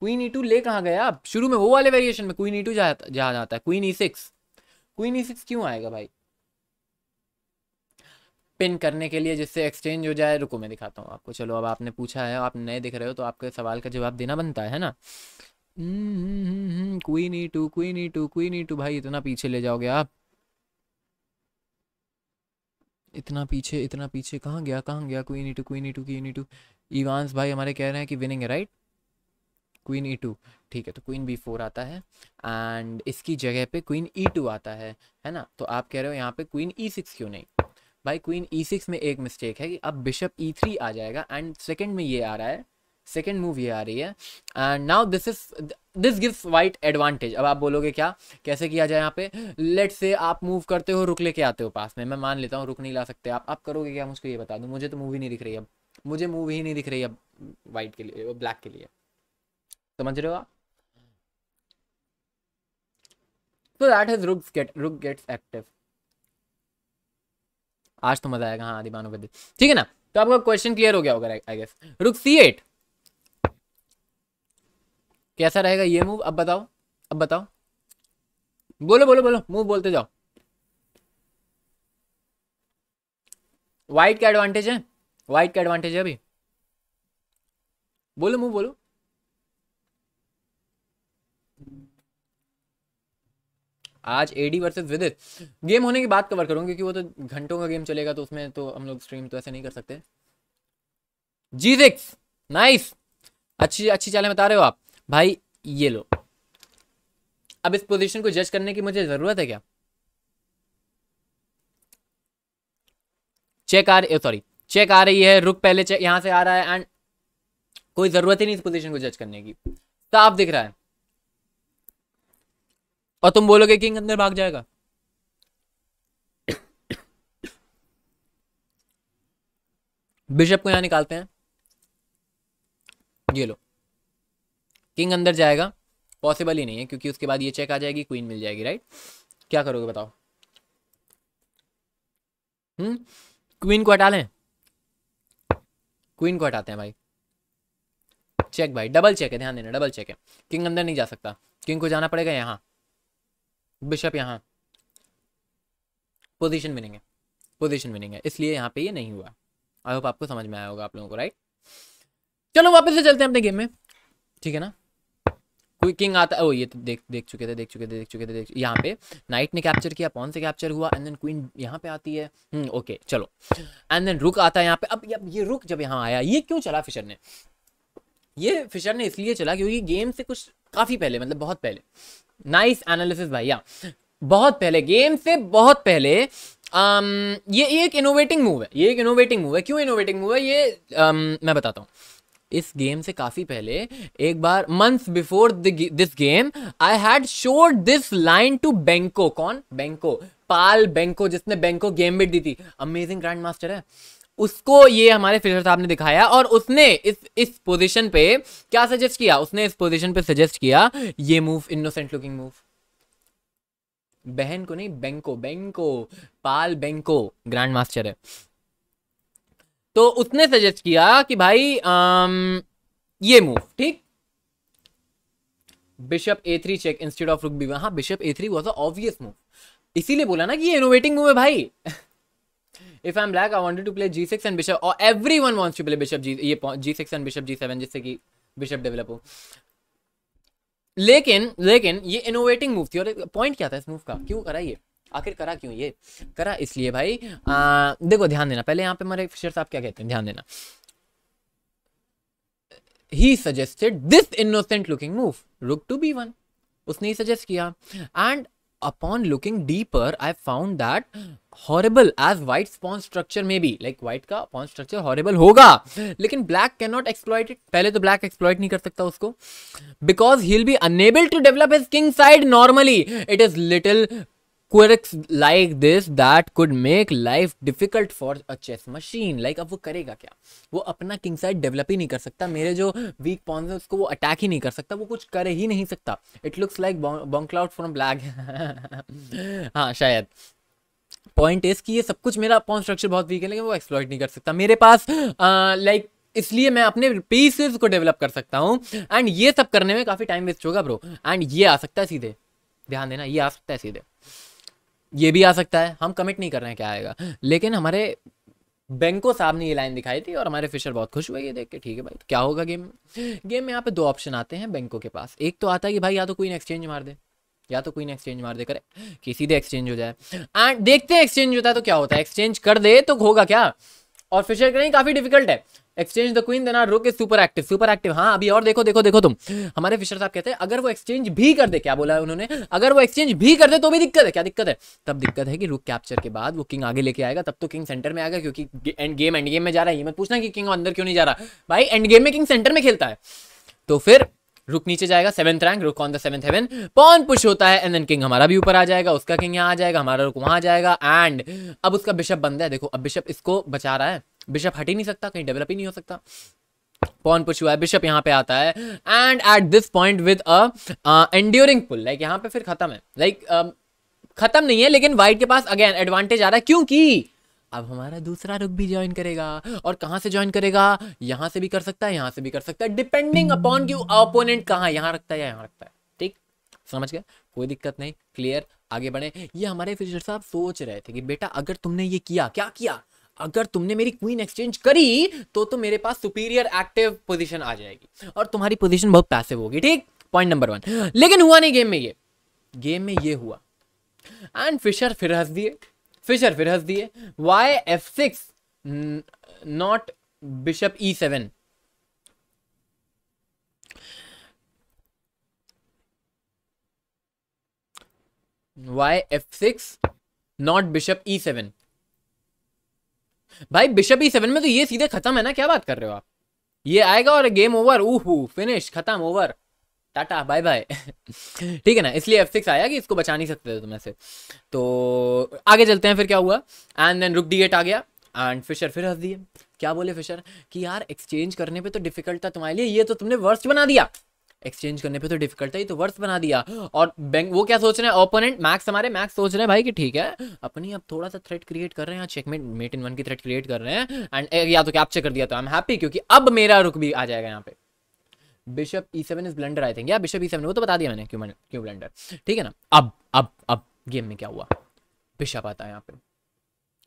क्वीन ई टू ले कहाँ गया आप शुरू में वो वाले वेरिएशन में क्वीन ई टू जहाँ जा, जाता है queen e six queen e six क्यों आएगा भाई पिन करने के लिए जिससे एक्सचेंज हो जाए रुको मैं दिखाता हूँ आपको चलो अब आपने पूछा है आप नए दिख रहे हो तो आपके सवाल का जवाब देना बनता है ना queen e two queen e two queen e two भाई इतना पीछे ले जाओगे आप इतना पीछे इतना पीछे कहाँ गया कहाँ गया queen e two queen e two queen e two Evans भाई हमारे कह रहे हैं कि विनिंग है राइट क्वीन ई टू ठीक है तो क्वीन बी फोर आता है एंड इसकी जगह पे क्वीन ई टू आता है है ना तो आप कह रहे हो यहाँ पे क्वीन ई सिक्स क्यों नहीं भाई क्वीन ई सिक्स में एक मिस्टेक है कि अब बिशप ई थ्री आ जाएगा एंड सेकेंड में ये आ रहा है सेकेंड मूव ये आ रही है and now this is this gives white advantage अब आप बोलोगे क्या कैसे किया जाए यहाँ पे लेट से आप मूव करते हो रुक लेके आते हो पास में मैं मान लेता हूँ रुक नहीं ला सकते आप आप करोगे क्या मुझको ये बता दूँ मुझे तो मूव ही नहीं दिख रही अब मुझे मूव ही नहीं दिख रही अब वाइट के लिए ब्लैक के लिए समझ रहे हो आप तो that is rook get rook gets active आज तो मजा आएगा हाँ दिमानों पे ठीक है ना तो आपका क्वेश्चन क्लियर हो गया होगा आई गेस रुक सी एट कैसा रहेगा ये मूव अब बताओ अब बताओ बोलो बोलो बोलो मूव बोलते जाओ वाइट का एडवांटेज है वाइट का एडवांटेज है अभी बोलो मूव बोलो आज एडी वर्सेस विदित गेम होने की बात कवर करूंगी क्योंकि वो तो घंटों का गेम चलेगा तो उसमें तो हम लोग स्ट्रीम तो ऐसे नहीं कर सकते जी सिक्स नाइस अच्छी अच्छी चालें बता रहे हो आप भाई ये लो अब इस पोजीशन को जज करने की मुझे ज़रूरत है क्या चेक आ रही सॉरी चेक आ रही है रुक पहले चेक यहां से आ रहा है एंड कोई ज़रूरत ही नहीं इस पोजीशन को जज करने की तो आप दिख रहा है और तुम बोलोगे किंग अंदर भाग जाएगा बिशप को यहां निकालते हैं ये लो किंग अंदर जाएगा पॉसिबल ही नहीं है क्योंकि उसके बाद ये चेक आ जाएगी क्वीन मिल जाएगी राइट क्या करोगे बताओ हम्म क्वीन को हटा लें क्वीन को हटाते हैं भाई चेक भाई डबल चेक है ध्यान देना डबल चेक है किंग अंदर नहीं जा सकता किंग को जाना पड़ेगा यहाँ बिशप यहाँ पोजीशन मिलेंगे पोजीशन मिलेंगे इसलिए यहाँ पे ये यह नहीं हुआ आई होप आपको समझ में आया होगा आप लोगों को राइट चलो वापस से चलते हैं अपने गेम में ठीक है ना क्विकिंग आता है ओ ये तो देख देख चुके थे देख चुके थे देख चुके थे देख चुके यहाँ पे नाइट ने कैप्चर किया पॉन से कैप्चर हुआ एंड देन क्वीन यहाँ पे आती है ओके हम्म, चलो एंड देन रुक आता है यहाँ पे अब अब ये रुक जब यहाँ आया ये क्यों चला फिशर ने ये फिशर ने इसलिए चला क्योंकि गेम से कुछ काफ़ी पहले मतलब बहुत पहले नाइस एनालिसिस भैया बहुत पहले गेम से बहुत पहले आम, um, ये एक इनोवेटिंग मूव है ये एक इनोवेटिंग मूव है क्यों इनोवेटिंग मूव है ये आम, um, मैं बताता हूँ इस गेम से काफ़ी पहले एक बार month before this game I had showed this line to Benko कौन बैंको पाल बैंको जिसने बैंको गेम बिट दी थी अमेजिंग ग्रैंड मास्टर है उसको ये हमारे फिशर साहब ने दिखाया और उसने इस इस पोजीशन पे क्या सजेस्ट किया उसने इस पोजीशन पे सजेस्ट किया ये मूव इनोसेंट लुकिंग मूव बहन को नहीं बैंको बैंको पाल बैंको ग्रैंड मास्टर है तो उसने सजेस्ट किया कि भाई आम, ये मूव ठीक bishop a three check instead of rook b हाँ bishop a three was obvious move इसीलिए बोला ना कि ये इनोवेटिंग मूव है भाई if I am black I wanted to play g six and bishop और everyone wants to play bishop g ये g six and bishop g seven जिससे कि बिशप डेवलप हो लेकिन लेकिन ये इनोवेटिंग मूव थी और पॉइंट क्या था इस मूव का क्यों करा ये आखिर करा क्यों ये करा इसलिए भाई आ, देखो ध्यान देना पहले यहाँ पे हमारे शेर साहब क्या कहते हैं ध्यान देना he suggested this innocent looking move rook to b one उसने ही सजेस्ट किया and upon looking deeper I found that horrible as white pawn structure में बी लाइक वाइट का पॉन स्ट्रक्चर हॉरेबल होगा लेकिन ब्लैक कैन नॉट एक्सप्लॉइट पहले तो black exploit नहीं कर सकता उसको because he be unable to develop his king side normally it is little quirks like this that could make life difficult for a chess machine like अब वो करेगा क्या वो अपना किंग साइड डेवलप ही नहीं कर सकता मेरे जो वीक पॉन्स है उसको वो अटैक ही नहीं कर सकता वो कुछ कर ही नहीं सकता it looks like bonk from black हाँ शायद पॉइंट इज कि ये सब कुछ मेरा पॉन स्ट्रक्चर बहुत वीक है लेकिन वो एक्सप्लॉइट नहीं कर सकता मेरे पास लाइक uh, like, इसलिए मैं अपने पीसेस को डेवलप कर सकता हूँ एंड ये सब करने में काफ़ी टाइम वेस्ट होगा ब्रो एंड ये आ सकता है सीधे ध्यान देना ये आ सकता है सीधे ये भी आ सकता है हम कमिट नहीं कर रहे हैं क्या आएगा लेकिन हमारे बैंको साहब ने ये लाइन दिखाई थी और हमारे फिशर बहुत खुश हुए ये देख के ठीक है भाई तो क्या होगा गेम गेम में यहाँ पे दो ऑप्शन आते हैं बैंकों के पास एक तो आता है कि भाई या तो कोई एक्सचेंज मार दे या तो कोई ना एक्सचेंज मार दे करे कि सीधे एक्सचेंज हो जाए एंड देखते हैं एक्सचेंज होता है तो क्या होता है एक्सचेंज कर दे तो होगा क्या और फिशर करें काफी डिफिकल्ट है एक्सचेंज द क्वीन देना rook is super active super active हाँ अभी और देखो देखो देखो तुम हमारे फिशर साहब कहते हैं अगर वो एक्सचेंज भी कर दे क्या बोला है उन्होंने अगर वो एक्सचेंज भी कर दे तो भी दिक्कत है क्या दिक्कत है तब दिक्कत है कि रुक कैप्चर के बाद वो किंग आगे लेके आएगा तब तो किंग सेंटर में आएगा क्योंकि एंड गेम एंड गेम में जा रहा है ये पूछना कि किंग अंदर क्यों नहीं जा रहा भाई एंड गेम में किंग सेंटर में खेलता है तो फिर रुक नीचे जाएगा seventh rank rook on the seventh heaven pawn push होता है एंड देन किंग हमारा भी ऊपर आ जाएगा उसका किंग यहाँ आ जाएगा हमारा रुक वहां जाएगा एंड अब उसका बिशप बंद है देखो अब बिशप इसको बचा रहा है बिशप हट ही नहीं सकता कहीं डेवलप ही नहीं हो सकता पॉन पुश हुआ है बिशप यहाँ पे आता है and at this point with a enduring pull like यहाँ पे फिर खत्म है लाइक like, uh, खत्म नहीं है लेकिन वाइट के पास अगेन एडवांटेज आ रहा है क्योंकि अब हमारा दूसरा रुक भी ज्वाइन करेगा और कहाँ से ज्वाइन करेगा यहाँ से भी कर सकता है यहाँ से भी कर सकता है डिपेंडिंग अपॉन कि अपोनेंट कहाँ यहाँ रखता है या यहाँ रखता है ठीक समझ गया कोई दिक्कत नहीं क्लियर आगे बढ़े ये हमारे फिजर साहब सोच रहे थे कि बेटा अगर तुमने ये किया क्या किया अगर तुमने मेरी क्वीन एक्सचेंज करी तो तो मेरे पास सुपीरियर एक्टिव पोजीशन आ जाएगी और तुम्हारी पोजीशन बहुत पैसिव होगी ठीक पॉइंट नंबर वन लेकिन हुआ नहीं गेम में ये गेम में ये हुआ एंड फिशर फिर हंस दिए फिशर फिर हंस दिए why f six not bishop e seven why f six not bishop e seven भाई बिशप ई सेवन में तो ये सीधे खत्म है ना क्या बात कर रहे हो आप ये आएगा और गेम ओवर ऊह फिनिश खत्म ओवर टाटा बाय बाय ठीक है ना इसलिए एफ सिक्स आया कि इसको बचा नहीं सकते थे तुम्हें से तो आगे चलते हैं फिर क्या हुआ and then rook d eight आ गया एंड फिशर फिर हंस दिए क्या बोले फिशर कि यार एक्सचेंज करने पे तो डिफिकल्ट था तुम्हारे लिए ये तो तुमने वर्स्ट बना दिया एक्सचेंज करने पे तो डिफिकल्ट है तो वर्स बना दिया और बैंक वो क्या सोच रहे हैं ओपोनेंट मैक्स हमारे मैक्स सोच रहे हैं भाई कि ठीक है अपनी अब थोड़ा सा थ्रेट क्रिएट कर रहे हैं चेकमेट मेट इन वन की थ्रेट क्रिएट कर रहे हैं एंड या तो कैप्चर कर दिया तो आई एम हैप्पी क्योंकि अब मेरा रुख भी आ जाएगा यहाँ पे bishop e seven is blunder I think या बिशप ई सेवन वो तो बता दिया मैंने क्यों मैंने क्यों ब्लेंडर ठीक है ना अब अब अब गेम में क्या हुआ बिशप आता है यहाँ पे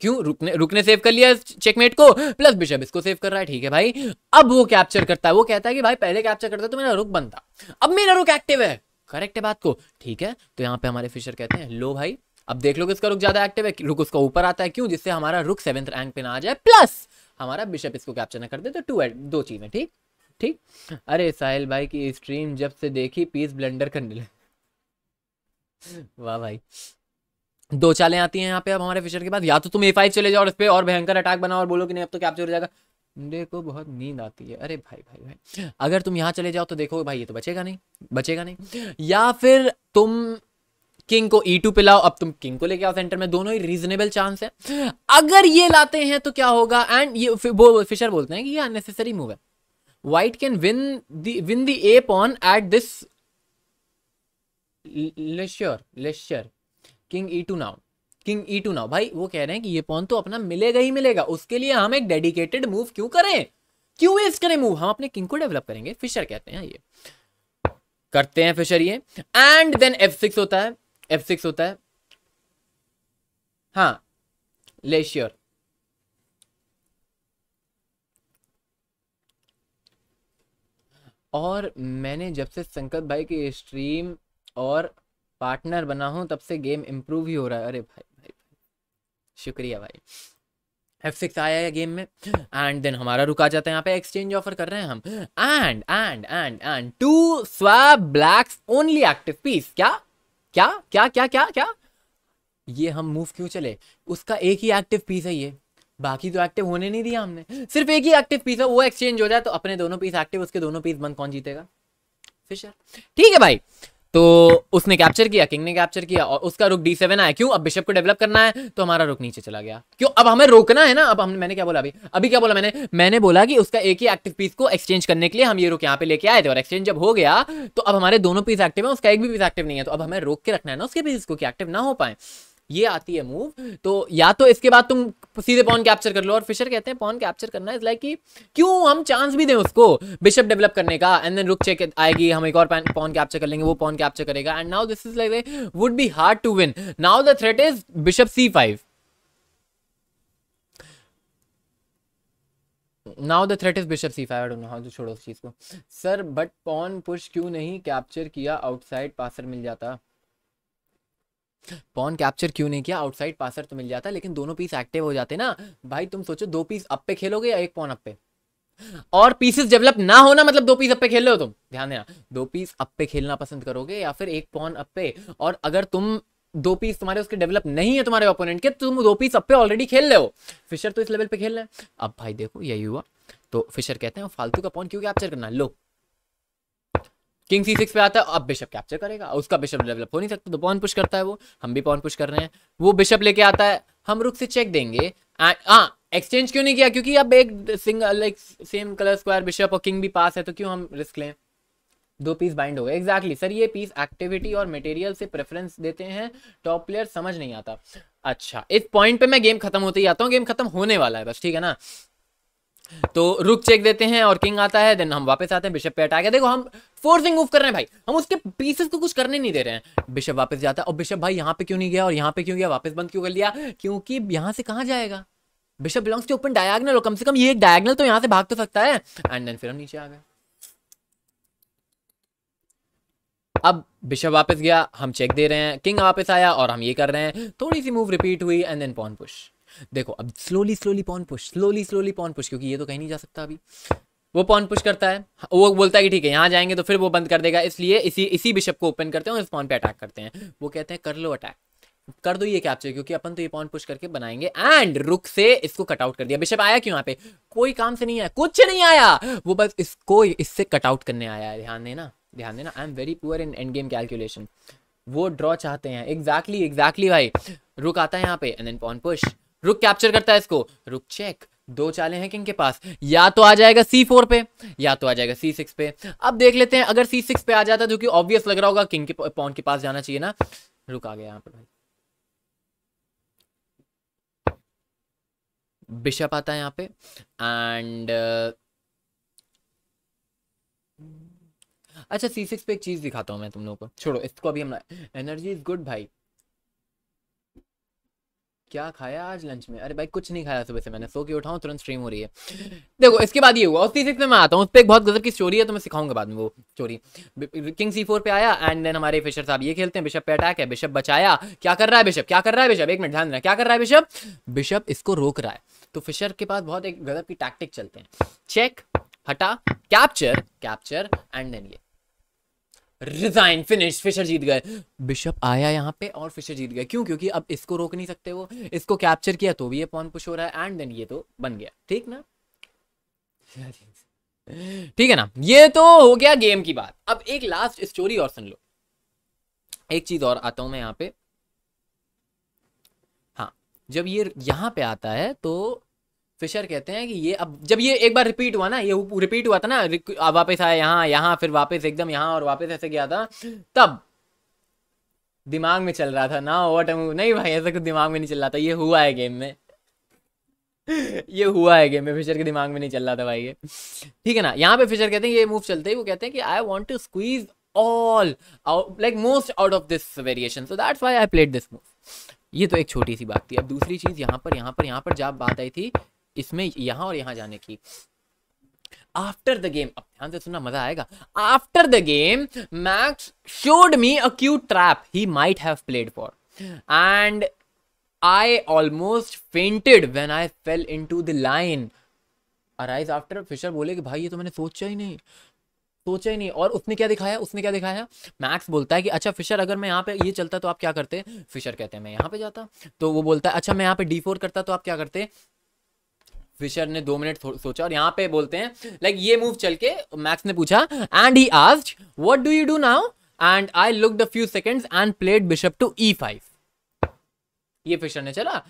क्यों रुकने रुकने सेव कर लिया चेकमेट को प्लस बिशप इसको सेव कर रहा है ठीक है भाई अब वो कैप्चर करता है वो कहता है कि भाई पहले कैप्चर करता तो मेरा रुक बनता अब मेरा रुक एक्टिव है करेक्ट है बात को ठीक है तो यहाँ पे हमारे फिशर कहते हैं लो भाई अब देख लो इसका रुक ज्यादा एक्टिव है रुक उसका ऊपर आता है क्यों जिससे हमारा रुक सेवेंथ रैंक पे ना आ जाए प्लस हमारा बिशप इसको कैप्चर ना कर दे तो टू एड दो चीजें ठीक ठीक अरे साहिल भाई की स्ट्रीम जब से देखी पीस ब्लेंडर करने वाह भाई दो चालें आती हैं यहाँ पे अब हमारे फिशर के पास या तो तुम ए फाइव चले जाओ और इस पर और भयंकर अटैक बनाओ और बोलो कि नहीं अब तो कैप्चर हो जाएगा देखो को बहुत नींद आती है अरे भाई भाई भाई अगर तुम यहाँ चले जाओ तो देखो भाई ये तो बचेगा नहीं बचेगा नहीं या फिर तुम किंग को ई e टू पे लाओ अब तुम किंग को लेके आओ सेंटर में दोनों ही रीजनेबल चांस है अगर ये लाते हैं तो क्या होगा एंड ये वो फिशर बोलते हैं कि ये अननेसेसरी मूव है white can win the win the a pawn at this leisure leisure king e two now king e two now भाई वो कह रहे हैं कि ये पॉन तो अपना मिलेगा ही मिलेगा उसके लिए हम एक डेडिकेटेड मूव क्यों करें क्यों वेस्ट करें मूव हम अपने किंग को डेवलप करेंगे फिशर कहते हैं ये करते हैं फिशर ये एंड देन एफ सिक्स होता है एफ सिक्स होता है हाँ लेशियर और मैंने जब से संकट भाई की स्ट्रीम और पार्टनर बना हूँ तब से गेम इम्प्रूव ही हो रहा है अरे भाई भाई, भाई। शुक्रिया भाई एफ सिक्स आया है गेम में एंड देन हमारा रुका जाता है यहाँ पे एक्सचेंज ऑफर कर रहे हैं हम and and and and to swap black's only active piece क्या क्या क्या क्या क्या क्या ये हम मूव क्यों चले उसका एक ही एक्टिव पीस है ये बाकी तो एक्टिव होने नहीं दिया हमने सिर्फ एक ही एक्टिव पीस है वो एक्सचेंज हो जाए तो अपने दोनों पीस एक्टिव उसके दोनों पीस बंद कौन जीतेगा फिशर ठीक है भाई तो उसने कैप्चर किया किंग ने कैप्चर किया और उसका रुक डी सेवन आया क्यों अब बिशप को डेवलप करना है तो हमारा रुक नीचे चला गया क्यों अब हमें रोकना है ना अब हमने मैंने क्या बोला अभी अभी क्या बोला मैंने मैंने बोला कि उसका एक ही एक्टिव पीस को एक्सचेंज करने के लिए हम ये रुक यहाँ पे लेके आए थे और एक्सचेंज जब हो गया तो अब हमारे दोनों पीस एक्टिव है उसका एक भी पीस एक्टिव नहीं है तो अब हमें रोक के रखना है ना उसके पीस को कि एक्टिव ना हो पाए ये आती है मूव तो या तो इसके बाद तुम सीधे पॉन कैप्चर कर लो और फिशर कहते हैं पॉन कैप्चर करना इज लाइक कि क्यों हम चांस भी दें उसको बिशप डेवलप करने का एंड देन रुक चेक आएगी हम एक और पॉन कैप्चर कर लेंगे वो पॉन कैप्चर करेगा and now this is like would be hard to win now the threat is bishop C five now the threat is bishop C five I छोड़ो उस चीज को सर बट पॉन पुश क्यों नहीं capture किया outside passer मिल जाता pawn capture क्यों नहीं किया आउटसाइड पासर तो मिल जाता लेकिन दोनों पीस एक्टिव हो जाते ना भाई तुम सोचो दो पीस अप पे खेलोगे या एक पॉन अप पे और पीसेस डेवलप ना होना मतलब दो पीस अप पे खेल रहे हो तुम ध्यान देना दो पीस अप पे खेलना पसंद करोगे या फिर एक पॉन अप पे और अगर तुम दो पीस तुम्हारे उसके डेवलप नहीं है तुम्हारे ओपोनेंट के तुम दो पीस अप पे ऑलरेडी खेल रहे हो फिशर तो इस लेवल पे खेल रहे हैं अब भाई देखो यही हुआ तो फिशर कहते हैं फालतू का पॉन क्यों कैप्चर करना लो किंग सी सिक्स पे आता है अब बिशप कैप्चर करेगा उसका बिशप डेवलप हो नहीं सकता तो पॉन पुश करता है वो हम भी पॉन पुश कर रहे हैं वो बिशप लेके आता है हम रुक से चेक देंगे हाँ एक्सचेंज क्यों नहीं किया क्योंकि अब एक single like same colour square bishop और किंग भी पास है तो क्यों हम रिस्क लें दो पीस बाइंड हो गए एग्जैक्टली सर ये पीस एक्टिविटी और मटेरियल से प्रेफरेंस देते हैं टॉप प्लेयर समझ नहीं आता अच्छा इस पॉइंट पे मैं गेम खत्म होते ही आता हूँ गेम खत्म होने वाला है बस ठीक है ना तो रुक चेक देते हैं और किंग आता है देन हम वापस आते हैं बिशप पे अटैक है देखो हम फोर्सिंग मूव कर रहे हैं भाई हम उसके पीसेस को कुछ करने नहीं दे रहे हैं बिशप वापस जाता है और बिशप भाई यहाँ पे क्यों नहीं गया और यहाँ पे क्यों गया वापस बंद क्यों कर लिया क्योंकि यहाँ से कहाँ जाएगा bishop belongs to open diagonal और कम से कम ये एक डायगनल तो यहाँ से भाग तो सकता है एंड देन फिर हम नीचे आ गए अब बिशप वापस गया हम चेक दे रहे हैं किंग वापस आया और हम ये कर रहे हैं थोड़ी सी मूव रिपीट हुई एंड देन पॉन पुश देखो अब slowly slowly pawn push slowly slowly pawn push क्योंकि ये तो कहीं नहीं जा सकता अभी वो पॉन पुश करता है वो बोलता है कि ठीक है यहाँ जाएंगे तो फिर वो बंद कर देगा इसलिए इसी इसी बिशप को ओपन करते हैं और इस पॉन पे अटैक करते हैं वो कहते हैं कर लो अटैक कर दो ये कैप्चर क्योंकि अपन तो ये पॉन पुश करके बनाएंगे एंड रुक से इसको कटआउट कर दिया बिशप आया क्यों यहाँ पे कोई काम से नहीं आया कुछ नहीं आया वो बस इसको इससे कटआउट करने आया है ध्यान देना ध्यान देना I am very poor in endgame calculation वो ड्रॉ चाहते हैं एग्जैक्टली exactly, एग्जैक्टली exactly भाई रुक आता है यहाँ पे and then pawn push rook capture करता है इसको रुक चेक दो चाले हैं किंग के पास या तो आ जाएगा सी फोर पे या तो आ जाएगा सी सिक्स पे अब देख लेते हैं अगर सी सिक्स पे आ जाता है जो कि ऑब्वियस लग रहा होगा किंग के पॉन के पास जाना चाहिए ना रुक आ गया यहाँ पर भाई बिशप आता है यहाँ पे एंड uh... अच्छा सी सिक्स पे एक चीज दिखाता हूं मैं तुम लोगों को छोड़ो इसको अभी हम एनर्जी इज गुड भाई क्या खाया आज लंच में अरे भाई कुछ नहीं खाया सुबह से मैंने सो के उठाऊँ तुरंत स्ट्रीम हो रही है देखो इसके बाद ये हुआ उसी सिक्स में मैं आता हूँ उस पर एक बहुत गजब की स्टोरी है तो मैं सिखाऊंगा बाद में वो स्टोरी किंग सी फोर पे आया एंड देन हमारे फिशर साहब ये खेलते हैं बिशप पे अटैक है बिशप बचाया क्या कर रहा है बिशप क्या कर रहा है बिशप एक मिनट ध्यान देना क्या कर रहा है बिशप बिशप इसको रोक रहा है तो फिशर के पास बहुत एक गजब की टैक्टिक चलते हैं चेक हटा कैप्चर कैप्चर एंड देन ये रिजाइन फिनिश फिशर जीत गए बिशप आया यहाँ पे और फिशर जीत गए क्यों क्योंकि अब इसको रोक नहीं सकते वो इसको कैप्चर किया तो भी ये पॉन पुश हो रहा है एंड देन ये तो बन गया ठीक ना ठीक है ना ये तो हो गया गेम की बात अब एक लास्ट स्टोरी और सुन लो एक चीज और आता हूं मैं यहाँ पे हाँ जब ये यहां पे आता है तो फिशर कहते हैं कि ये अब जब ये एक बार रिपीट हुआ ना ये रिपीट हुआ था ना वापस आया यहाँ यहाँ फिर वापस एकदम यहाँ और वापस ऐसे गया था तब दिमाग में चल रहा था ना ओवर टाइम नहीं भाई ऐसा कुछ दिमाग में नहीं चल रहा था ये हुआ है गेम में ये हुआ है गेम में फिशर के दिमाग में नहीं चल रहा था भाई ये ठीक है ना यहाँ पे फिशर कहते हैं ये मूव चलते ही वो कहते हैं कि I want to squeeze all like most out of this variation so that's why I played this move ये तो एक छोटी सी बात थी अब दूसरी चीज़ यहाँ पर यहाँ पर यहाँ पर जब बात आई थी इसमें यहां और यहां जाने की आफ्टर द गेम अब ध्यान से सुनना मजा आएगा after the game Max showed me a cute trap he might have played for and I almost fainted when I fell into the line. Arise after Fisher बोले कि भाई ये तो मैंने सोचा ही नहीं सोचा ही नहीं और उसने क्या दिखाया उसने क्या दिखाया मैक्स बोलता है कि अच्छा फिशर अगर मैं यहाँ पे ये चलता तो आप क्या करते फिशर कहते हैं मैं यहाँ पे जाता तो वो बोलता है अच्छा मैं यहाँ पे डी फोर करता तो आप क्या करते फिशर ने दो मिनट सोचा और यहाँ पे बोलते हैं लाइक ये मूव चल के मैक्स ने पूछा and he asked what do you do now and I look the few seconds and played bishop to e five ये फिशर ने चला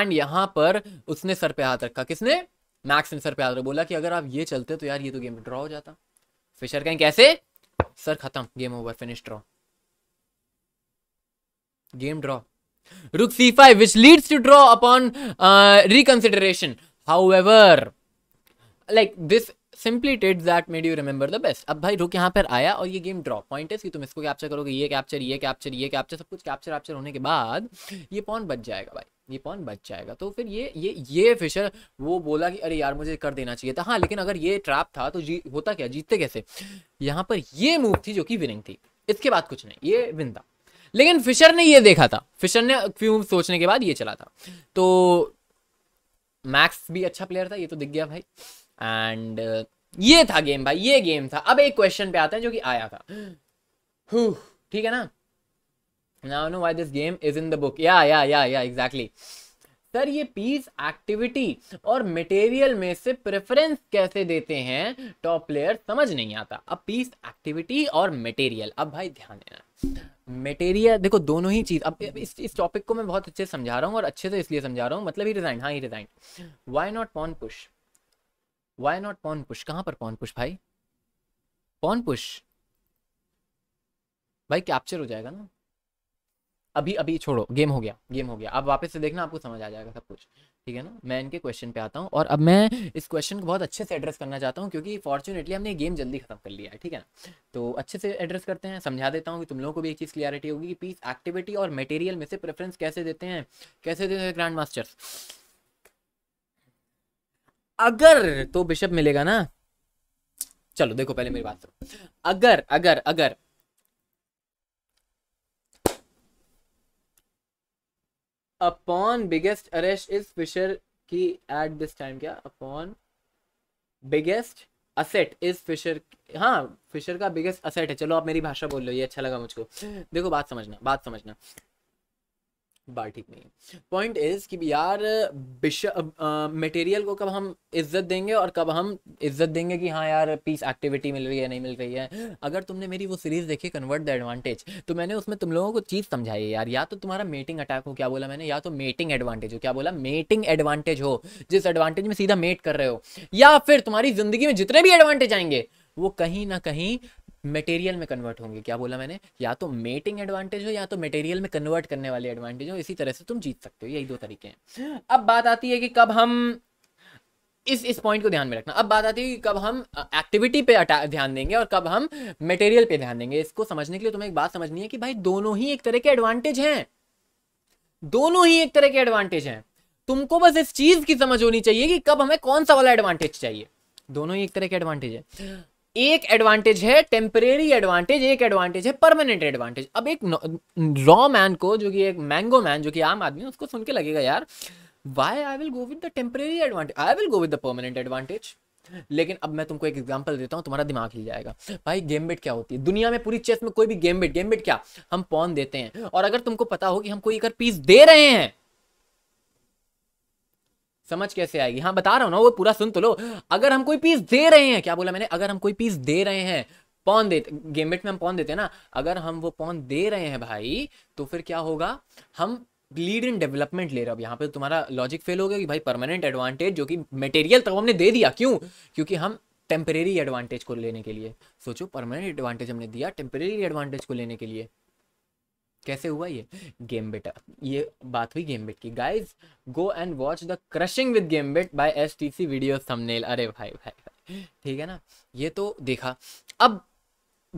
एंड यहाँ पर उसने सर पे हाथ रखा किसने मैक्स ने सर पे हाथ रखा बोला कि अगर आप ये चलते तो यार ये तो गेम ड्रॉ हो जाता फिशर कहें कैसे सर खत्म game over finish draw game draw rook c five which leads to draw upon reconsideration however like this simply tit that made you remember the best अब भाई रुक यहाँ पर आया और ये गेम ड्रॉप पॉइंट है कि तुम इसको कैप्चर करोगे ये कैप्चर ये कैप्चर ये कैप्चर सब कुछ कैप्चर वैप्चर होने के बाद ये पॉन बच जाएगा भाई ये पॉन बच जाएगा तो फिर ये ये ये फिशर वो बोला कि अरे यार मुझे कर देना चाहिए था हाँ लेकिन अगर ये ट्रैप था तो जी होता क्या जीतते कैसे यहाँ पर ये मूव थी जो कि विनिंग थी इसके बाद कुछ नहीं ये विन था लेकिन फिशर ने ये देखा था फिशर ने फ्यू सोचने के बाद ये चला था तो मैक्स भी अच्छा प्लेयर था ये तो दिख गया भाई एंड uh, ये था गेम भाई ये गेम था अब एक क्वेश्चन पे आता है जो कि आया था ठीक है ना now no why this game is in the book या या या या एग्जैक्टली सर ये पीस एक्टिविटी और मटेरियल में से प्रेफरेंस कैसे देते हैं टॉप प्लेयर समझ नहीं आता अब पीस एक्टिविटी और मटेरियल अब भाई ध्यान देना मटेरियल देखो दोनों ही चीज़ अब इस इस टॉपिक को मैं बहुत अच्छे से समझा रहा हूँ और अच्छे से इसलिए समझा रहा हूँ मतलब ही रिजाइन हाँ he resign why not pawn push why not pawn push कहाँ पर पॉन पुश भाई पॉन पुश भाई कैप्चर हो जाएगा ना अभी अभी छोड़ो गेम हो गया गेम हो गया अब वापस से देखना आपको समझ आ जाएगा सब कुछ ठीक है ना मैं इनके क्वेश्चन पे आता हूँ और अब मैं इस क्वेश्चन को बहुत अच्छे से एड्रेस करना चाहता हूँ क्योंकि फॉर्चुनेटली हमने गेम जल्दी खत्म कर लिया है ठीक है ना तो अच्छे से एड्रेस करते हैं समझा देता हूँ कि तुम लोगों को भी एक चीज़ क्लियरिटी होगी कि पीस एक्टिविटी और मटेरियल में से प्रेफरेंस कैसे देते हैं कैसे देते हैं ग्रैंड मास्टर्स अगर तो बिशप मिलेगा ना चलो देखो पहले मेरी बात सुनो अगर अगर अगर upon biggest arrest is Fischer की एट दिस टाइम क्या upon biggest asset is Fischer हाँ फिशर का बिगेस्ट असेट है चलो आप मेरी भाषा बोल लो ये अच्छा लगा मुझको देखो बात समझना बात समझना बात ठीक नहीं है पॉइंट इज कि यार बिश मटेरियल को कब हम इज्जत देंगे और कब हम इज्जत देंगे कि हाँ यार पीस एक्टिविटी मिल रही है नहीं मिल रही है अगर तुमने मेरी वो सीरीज़ देखी कन्वर्ट द एडवांटेज तो मैंने उसमें तुम लोगों को चीज़ समझाई यार या तो तुम्हारा मेटिंग अटैक हो क्या बोला मैंने या तो मेटिंग एडवांटेज हो क्या बोला मेटिंग एडवांटेज हो जिस एडवांटेज में सीधा मेट कर रहे हो या फिर तुम्हारी ज़िंदगी में जितने भी एडवांटेज आएंगे वो कहीं ना कहीं मटेरियल में कन्वर्ट होंगे क्या बोला मैंने या तो मेटिंग एडवांटेज हो या तो मटेरियल में कन्वर्ट करने वाले एडवांटेज हो इसी तरह से तुम जीत सकते हो यही दो तरीके हैं अब बात आती है कि कब हम इस इस पॉइंट को ध्यान में रखना अब बात आती है कि कब हम एक्टिविटी पे ध्यान देंगे और कब हम मटेरियल पे ध्यान देंगे इसको समझने के लिए तुम्हें एक बात समझनी है कि भाई दोनों ही एक तरह के एडवांटेज हैं दोनों ही एक तरह के एडवांटेज हैं तुमको बस इस चीज की समझ होनी चाहिए कि कब हमें कौन सा वाला एडवांटेज चाहिए दोनों ही एक तरह के एडवांटेज है एक एडवांटेज है टेम्परेरी एडवांटेज एक एडवांटेज है परमानेंट एडवांटेज अब एक रॉ मैन को जो कि एक मैंगो मैन जो कि आम आदमी है उसको सुन के लगेगा यार why I will go with the temporary advantage I will go with the permanent advantage लेकिन अब मैं तुमको एक एग्जांपल देता हूँ तुम्हारा दिमाग हिल जाएगा भाई गेम बेट क्या होती है दुनिया में पूरी चेस में कोई भी गेम बेट गेम बेट क्या हम पॉन देते हैं और अगर तुमको पता हो कि हम कोई अगर पीस दे रहे हैं समझ कैसे आएगी हाँ बता रहा हूँ ना वो पूरा सुन तो लो अगर हम कोई पीस दे रहे हैं क्या बोला मैंने अगर हम कोई पीस दे रहे हैं पौन देते गेमेट में हम पौन देते हैं ना अगर हम वो पौन दे रहे हैं भाई तो फिर क्या होगा हम लीड इन डेवलपमेंट ले रहे हो यहाँ पे तो तुम्हारा लॉजिक फेल हो गया कि भाई परमानेंट एडवांटेज जो कि मटेरियल तो हमने दे दिया क्यों क्योंकि हम टेम्परेरी एडवांटेज को लेने के लिए सोचो परमानेंट एडवांटेज हमने दिया टेम्परेरी एडवांटेज को लेने के लिए कैसे हुआ ये गेम बेटा ये बात हुई गेम बेट की guys go and watch the crushing with gambit by S T C video समनेल अरे भाई भाई भाई ठीक है ना ये तो देखा अब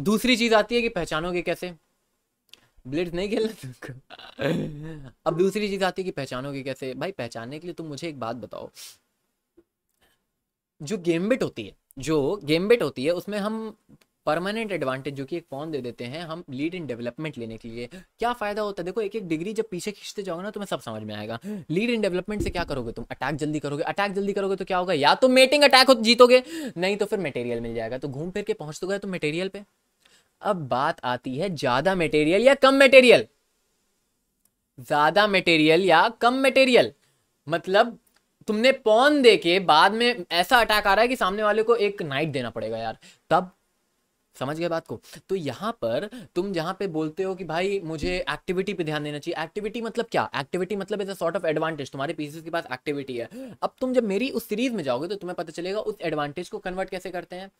दूसरी चीज आती है कि पहचानोगे कैसे ब्लिट्स नहीं खेलना तुमको अब दूसरी चीज आती है कि पहचानोगे कैसे भाई पहचानने के लिए तुम मुझे एक बात बताओ जो गेम बेट होती है जो गेम बेट होती है उसमें हम परमानेंट एडवांटेज जो कि एक फॉर्म दे देते हैं हम लीड इन डेवलपमेंट लेने के लिए क्या फायदा होता है देखो एक एक डिग्री जब पीछे खींचते जाओगे ना तुम्हें सब समझ में आएगा लीड इन डेवलपमेंट से क्या करोगे तुम अटैक जल्दी करोगे अटैक जल्दी करोगे तो क्या होगा या तो मेटिंग अटैक हो जीतोगे नहीं तो फिर मटेरियल मिल जाएगा तो घूम फिर के पहुंच तो गए तो मटेरियल पे अब बात आती है ज्यादा मटेरियल या कम मटेरियल ज्यादा मटेरियल या कम मटेरियल मतलब तुमने पॉन देके बाद में ऐसा अटैक आ रहा है कि सामने वाले को एक नाइट देना पड़ेगा यार तब समझ गए बात को तो यहाँ पर तुम जहाँ पे बोलते हो कि भाई मुझे एक्टिविटी पे ध्यान देना चाहिए एक्टिविटी मतलब क्या एक्टिविटी मतलब is a sort of advantage तुम्हारे पीसीस के पास एक्टिविटी है अब तुम जब मेरी उस सीरीज में जाओगे तो तुम्हें पता चलेगा उस एडवांटेज को कन्वर्ट कैसे करते हैं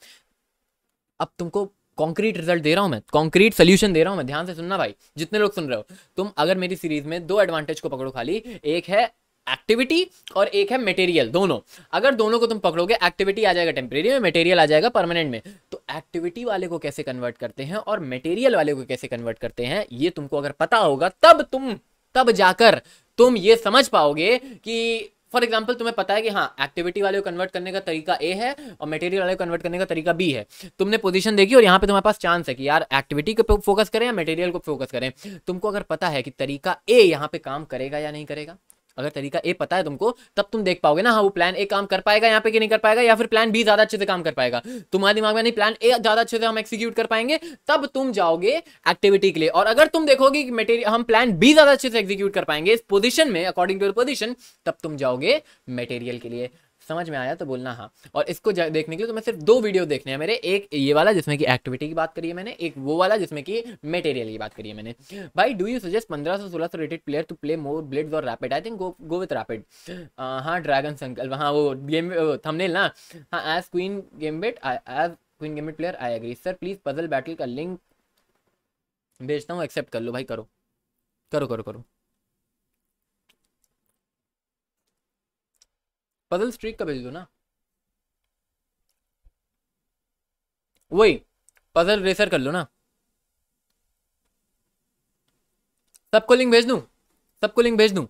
अब तुमको कॉन्क्रीट रिजल्ट दे रहा हूँ मैं कॉन्क्रीट सोल्यूशन दे रहा हूँ मैं ध्यान से सुनना भाई जितने लोग सुन रहे हो तुम अगर मेरी सीरीज में दो एडवांटेज को पकड़ो खाली एक है एक्टिविटी और एक है मटेरियल दोनों अगर दोनों को तुम पकड़ोगे एक्टिविटी आ जाएगा टेम्परेरी में मटेरियल आ जाएगा परमानेंट में तो एक्टिविटी वाले को कैसे कन्वर्ट करते हैं और मटेरियल वाले को कैसे कन्वर्ट करते हैं ये तुमको अगर पता होगा तब तुम तब जाकर तुम ये समझ पाओगे कि फॉर एग्जाम्पल तुम्हें पता है कि हाँ एक्टिविटी वाले को कन्वर्ट करने का तरीका ए है और मटेरियल वाले को कन्वर्ट करने का तरीका बी है तुमने पोजीशन देखी और यहाँ पे तुम्हारे पास चांस है कि यार एक्टिविटी को फोकस करें या मटेरियल को फोकस करें तुमको अगर पता है कि तरीका ए यहाँ पे काम करेगा या नहीं करेगा अगर तरीका ए पता है तुमको तब तुम देख पाओगे ना हाँ वो प्लान ए काम कर पाएगा यहाँ पे कि नहीं कर पाएगा या फिर प्लान बी ज़्यादा अच्छे से काम कर पाएगा तुम्हारे दिमाग में नहीं प्लान ए ज़्यादा अच्छे से हम एक्सिक्यूट कर पाएंगे तब तुम जाओगे एक्टिविटी के लिए और अगर तुम देखोगे कि मेटेरियल हम प्लान बी ज़्यादा अच्छे से एक्जीक्यूट कर पाएंगे इस पोजिशन में अकॉर्डिंग टू पोजिशन तब तुम जाओगे मेटेरियल के लिए समझ में आया तो बोलना हाँ और इसको देखने के लिए तो मैं सिर्फ दो वीडियो देखने हैं मेरे एक ये वाला जिसमें कि एक्टिविटी की बात करी है मैंने एक वो वाला जिसमें कि मटेरियल की बात करी है मैंने भाई डू यू सजेस्ट पंद्रह सौ सोलह सौ rated player to play more blitz और rapid I think go go with rapid हाँ ड्रैगन संकल हाँ वो गेम थंबनेल ना हाँ as queen gambit as queen gambit player I agree sir please puzzle battle का link भेजता हूँ accept कर लो भाई करो करो करो करो पजल स्ट्रीक का भेज दो ना वही पजल रेसर कर लो ना सबको लिंक भेज दू सबको लिंक भेज दू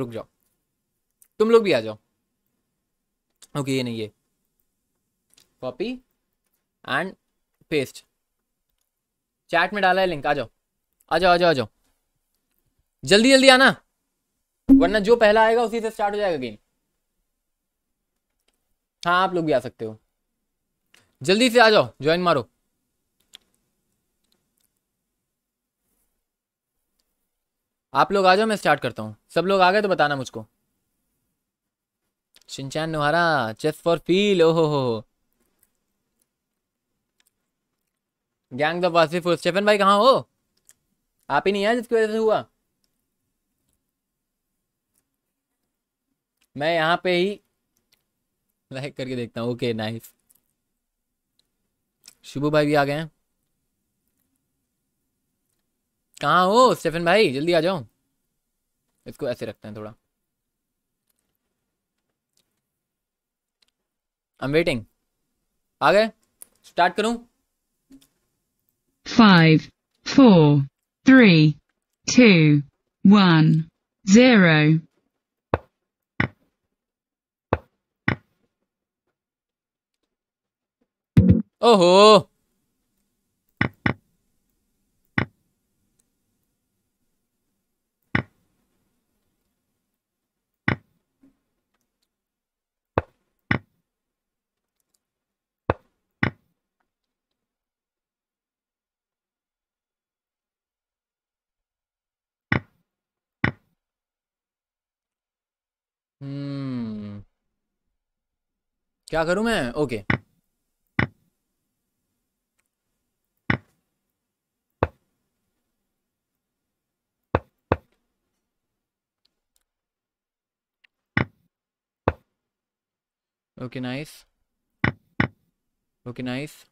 रुक जाओ तुम लोग भी आ जाओ ओके ये नहीं ये कॉपी एंड पेस्ट चैट में डाला है लिंक आ जाओ आ जाओ आ जाओ आ जाओ जल्दी जल्दी आना वरना जो पहला आएगा उसी से स्टार्ट हो जाएगा गेम हाँ आप लोग भी आ सकते हो जल्दी से आ जाओ ज्वाइन मारो आप लोग आ जाओ मैं स्टार्ट करता हूँ सब लोग आ गए तो बताना मुझको Shinchan Nohara chess for feel ओहो हो गैंग द वासिफ स्टेफन भाई कहाँ हो आप ही नहीं आए जिसकी वजह से हुआ मैं यहाँ पे ही लाइक करके देखता हूँ ओके नाइफ शुभ भाई भी आ गए हैं कहाँ हो स्टेफन भाई जल्दी आ जाओ इसको ऐसे रखते हैं थोड़ा आई एम वेटिंग आ गए स्टार्ट करूं five four three two one zero ओहो हम्म क्या करूं मैं okay okay. Okay, nice. Okay, nice.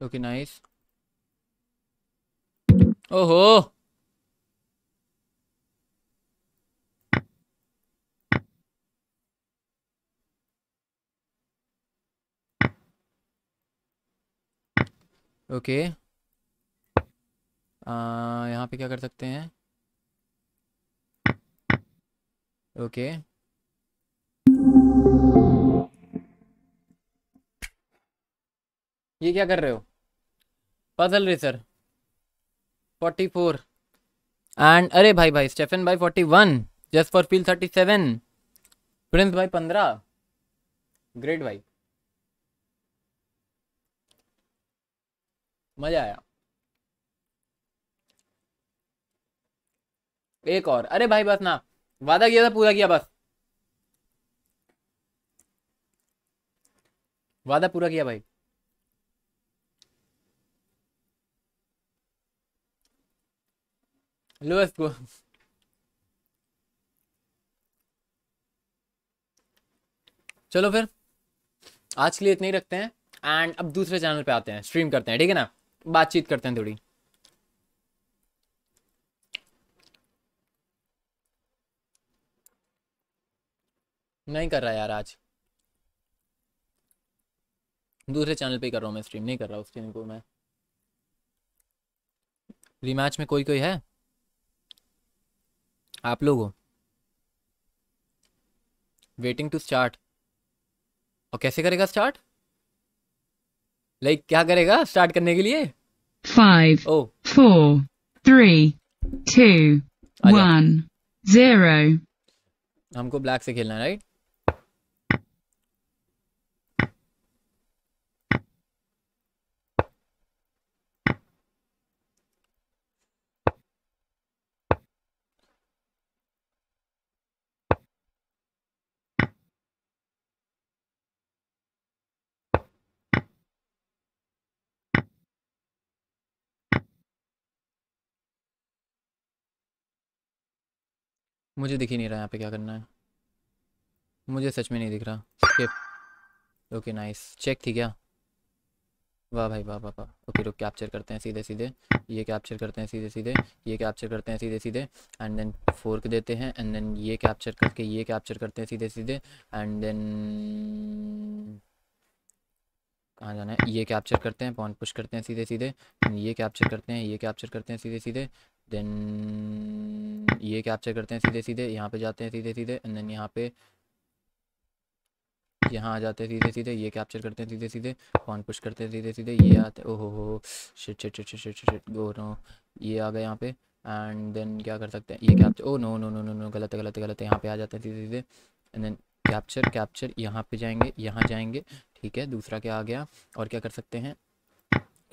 Okay, nice. Oh, ho! Okay यहाँ पे क्या कर सकते हैं ओके ये क्या कर रहे हो puzzle sir forty four and अरे भाई भाई स्टेफन भाई forty one just for feel thirty seven prince भाई पंद्रह ग्रेट भाई मजा आया एक और अरे भाई बस ना वादा किया था पूरा किया बस वादा पूरा किया भाई चलो फिर आज के लिए इतने ही रखते हैं एंड अब दूसरे चैनल पे आते हैं स्ट्रीम करते हैं ठीक है ना बातचीत करते हैं थोड़ी नहीं कर रहा यार आज दूसरे चैनल पे कर रहा हूँ मैं स्ट्रीम नहीं कर रहा उस को मैं रीमैच में कोई कोई है आप लोग वेटिंग टू स्टार्ट और कैसे करेगा स्टार्ट लाइक क्या करेगा स्टार्ट करने के लिए five O four three two one zero हमको ब्लैक से खेलना राइट मुझे दिख ही नहीं रहा यहाँ पे क्या करना है मुझे सच में नहीं दिख रहा स्किप ओके नाइस चेक थी क्या वाह भाई वाह वाह वाह ओके रुक कैप्चर करते हैं सीधे सीधे ये कैप्चर करते हैं सीधे सीधे ये कैप्चर करते हैं सीधे सीधे एंड देन फोर्क देते हैं एंड देन ये कैप्चर करके ये कैप्चर करते हैं सीधे सीधे एंड देन कहाँ जाना है ये कैप्चर करते हैं पॉन पुश करते हैं सीधे सीधे ये कैप्चर करते हैं ये कैप्चर करते हैं सीधे सीधे देन ये कैप्चर करते हैं सीधे सीधे यहाँ पे जाते हैं सीधे सीधे एंड देन यहाँ पे यहाँ आ जाते हैं सीधे सीधे ये कैप्चर करते हैं सीधे सीधे फोन पुश करते हैं सीधे सीधे ये आते ओ हो shit shit shit shit shit go no ये आ गए यहाँ पे एंड देन क्या कर सकते हैं ये capture oh no no no no no गलत गलत गलत यहाँ पे आ जाते हैं सीधे सीधे एंड देन कैप्चर कैप्चर यहाँ पे जाएंगे यहाँ जाएंगे ठीक है दूसरा क्या आ गया और क्या कर सकते हैं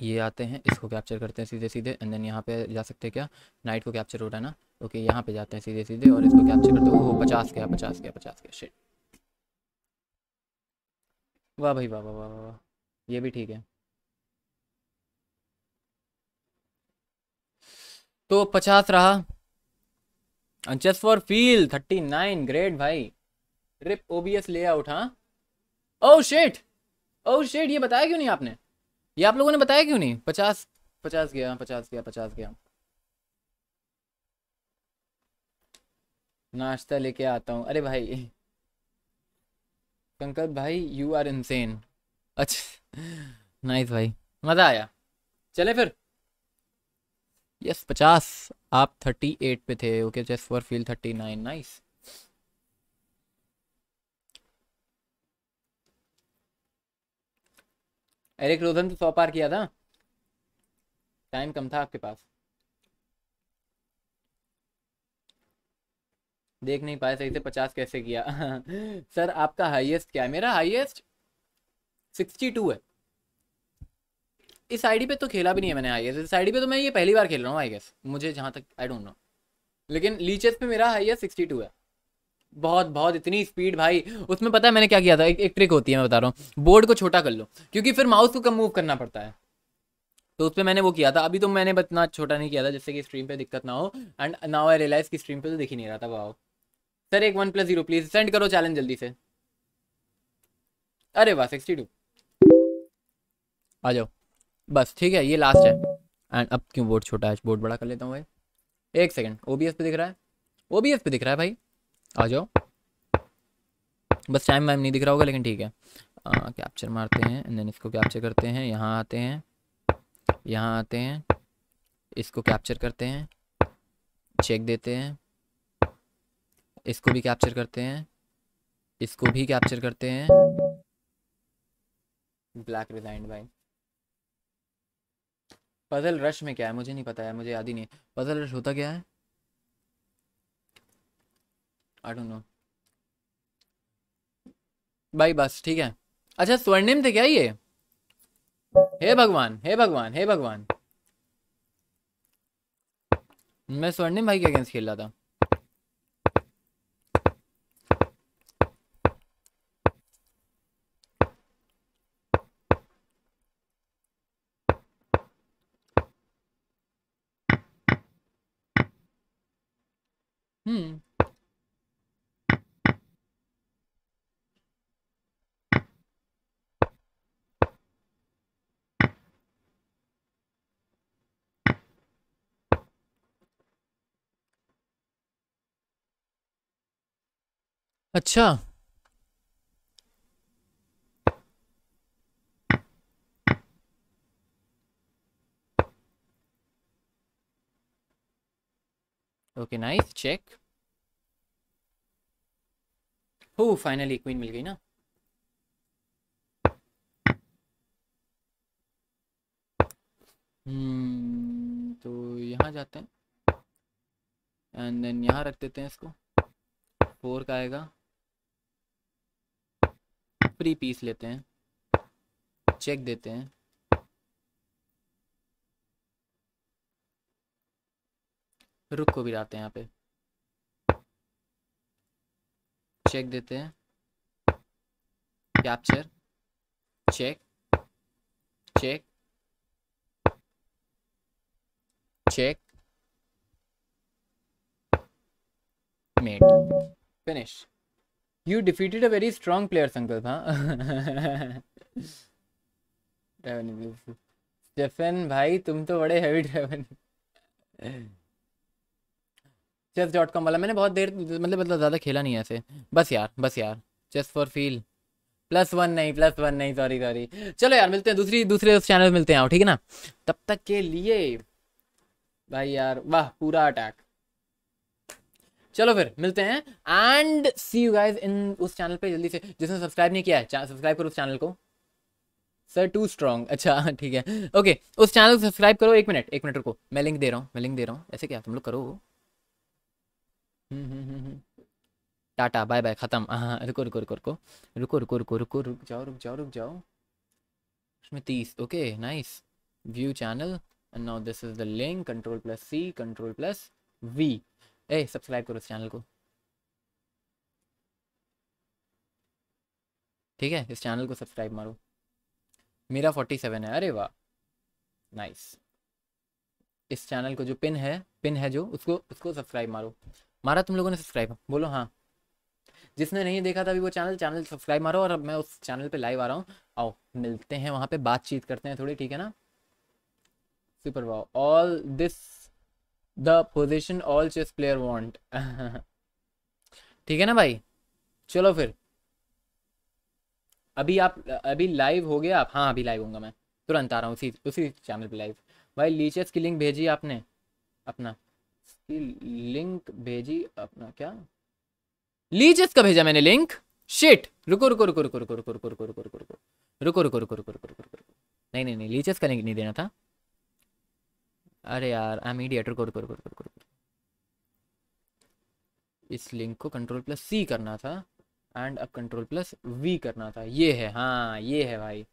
ये आते हैं इसको कैप्चर करते हैं सीधे सीधे एंड देन यहाँ पे जा सकते हैं क्या नाइट को कैप्चर हो रहा है ना ओके यहाँ पे जाते हैं सीधे सीधे और इसको कैप्चर करते हैं वो पचास गया पचास गया पचास गया शेट वाह भाई वाह वाह वाह वाह वाह ये भी ठीक है तो पचास रहा just for feel thirty nine great भाई रिप ओबीएस ले आउट हाँ ओ शेट ओ शेट ये बताया क्यों नहीं आपने ये आप लोगों ने बताया क्यों नहीं पचास पचास गया पचास गया पचास गया नाश्ता लेके आता हूँ अरे भाई कंकल भाई यू आर इंसेन अच्छा नाइस भाई मज़ा आया चले फिर यस पचास आप थर्टी एट पे थे okay just for feel thirty nine nice Eric Rosen तो सौ पार किया था टाइम कम था आपके पास देख नहीं पाया सही से पचास कैसे किया सर आपका हाईएस्ट क्या है मेरा हाईएस्ट सिक्सटी टू है इस आईडी पे तो खेला भी नहीं है मैंने हाईएस्ट इस आईडी पे तो मैं ये पहली बार खेल रहा हूँ आई गेस मुझे जहाँ तक आई डोंट नो लेकिन लीचेस पे मेरा हाईएस्ट सिक्सटी टू है बहुत बहुत इतनी स्पीड भाई उसमें पता है मैंने क्या किया था एक, एक ट्रिक होती है मैं बता रहा हूँ बोर्ड को छोटा कर लो क्योंकि फिर माउस को कम मूव करना पड़ता है तो उस पर मैंने वो किया था अभी तो मैंने इतना छोटा नहीं किया था जिससे कि स्ट्रीम पे दिक्कत ना हो एंड नाउ आई रियलाइज की स्क्रीन पे तो दिख ही नहीं रहा था वाओ सर एक one plus zero please send करो चैलेंज जल्दी से अरे वाह सिक्सटी टू आ जाओ बस ठीक है ये लास्ट है एंड अब क्यों बोर्ड छोटा है बोर्ड बड़ा कर लेता हूँ भाई एक सेकेंड ओ पे दिख रहा है ओ पे दिख रहा है भाई आ जाओ बस टाइम वाइम नहीं दिख रहा होगा लेकिन ठीक है कैप्चर मारते हैं एंड देन इसको कैप्चर करते हैं यहाँ आते हैं यहाँ आते हैं इसको कैप्चर करते हैं चेक देते हैं इसको भी कैप्चर करते हैं इसको भी कैप्चर करते हैं ब्लैक रिजाइंड भाई पजल रश में क्या है मुझे नहीं पता है मुझे याद ही नहीं पजल रश होता क्या है आई डोंट नो भाई बस ठीक है अच्छा स्वर्णिम थे क्या ये हे भगवान हे भगवान हे भगवान मैं स्वर्णिम भाई के अगेंस्ट खेल रहा था Hmm. अच्छा ओके नाइस चेक हो फाइनली क्वीन मिल गई ना हम्म तो यहाँ जाते हैं एंड देन यहाँ रख देते हैं इसको फोर का आएगा फ्री पीस लेते हैं चेक देते हैं रुक को भी आते हैं यहाँ पे चेक देते हैं capture check check checkmate finish You defeated a very strong player, Sankalp, huh? Stefan भाई तुम तो बड़े heavy driver chess dot com वाला मैंने बहुत देर मतलब मतलब ज़्यादा खेला नहीं ऐसे बस यार बस यार chess for feel plus one नहीं प्लस वन नहीं सॉरी सॉरी चलो यार मिलते हैं दूसरी दूसरे चैनल मिलते हैं आओ ठीक है ना तब तक के लिए भाई यार वाह पूरा अटैक चलो फिर मिलते हैं and see you guys in उस चैनल पे जल्दी से जिसने सब्सक्राइब नहीं किया है सब्सक्राइब करो उस चैनल को सर टू स्ट्रॉन्ग अच्छा ठीक है ओके okay, उस चैनल को सब्सक्राइब करो एक मिनट एक मिनट रुको मैं लिंक दे रहा हूँ मैं लिंक दे रहा हूँ ऐसे क्या तुम लोग करो हम्म, हम्म, हम्म, टाटा बाय बाय खत्म हाँ, हाँ रुको रुको रुको रुको रुको रुको रुको रुको रुक जाओ रुक जाओ रुक जाओ उसमें तीस okay nice view channel and now this is the link control plus C control plus V ए सब्सक्राइब करो इस चैनल को ठीक है इस चैनल को सब्सक्राइब मारो मेरा फोर्टी सेवन है अरे वाह नाइस इस चैनल को जो पिन है पिन है जो उसको उसको सब्सक्राइब मारो मारा तुम लोगों ने सब्सक्राइब बोलो हाँ जिसने नहीं देखा था अभी वो चैनल चैनल सब्सक्राइब मारो और अब मैं उस चैनल पे लाइव आ रहा हूँ आओ मिलते हैं वहाँ पे बातचीत करते हैं थोड़ी ठीक है ना super wow all this the position all chess player want ठीक है ना भाई चलो फिर अभी आप अभी लाइव हो गया आप हाँ अभी लाइव होंगे मैं तुरंत आ रहा हूँ उसी उसी चैनल पे लाइव भाई लीचेस की लिंक भेजी आपने अपना लिंक भेजी अपना क्या लीचेस का भेजा मैंने लिंक शिट रुको रुको रुको रुको रुको रुको रुको रुको रुको रुको रुको रुको रुको रुको रुको रुको रुको नहीं नहीं नहीं लीचेस का लिंक नहीं देना था अरे यार आई मीडिएटर को रुको रुको रुको रुको इस लिंक को कंट्रोल प्लस सी करना था एंड अब कंट्रोल प्लस वी करना था ये है हाँ ये है भाई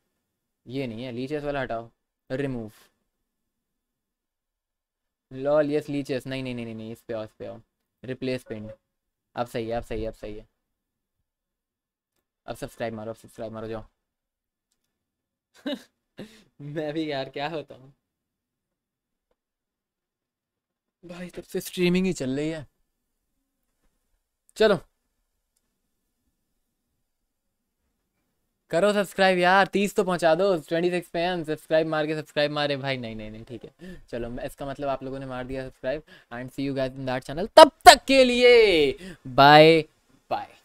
ये नहीं है लीचेस वाला हटाओ रिमूव लॉल यस लीचेस नहीं नहीं नहीं नहीं इस पे आओ इस पे आओ रिप्लेस पेंट अब सही है अब सही है अब सही है अब सब्सक्राइब मारो अब सब्सक्राइब मारो जाओ मैं भी यार क्या होता हूँ भाई तब से स्ट्रीमिंग ही चल रही है चलो करो सब्सक्राइब यार तीस तो पहुंचा दो ट्वेंटी सिक्स पे हैं सब्सक्राइब मार के सब्सक्राइब मारे भाई नहीं नहीं नहीं ठीक है चलो इसका मतलब आप लोगों ने मार दिया subscribe and see you guys in that channel तब तक के लिए बाय बाय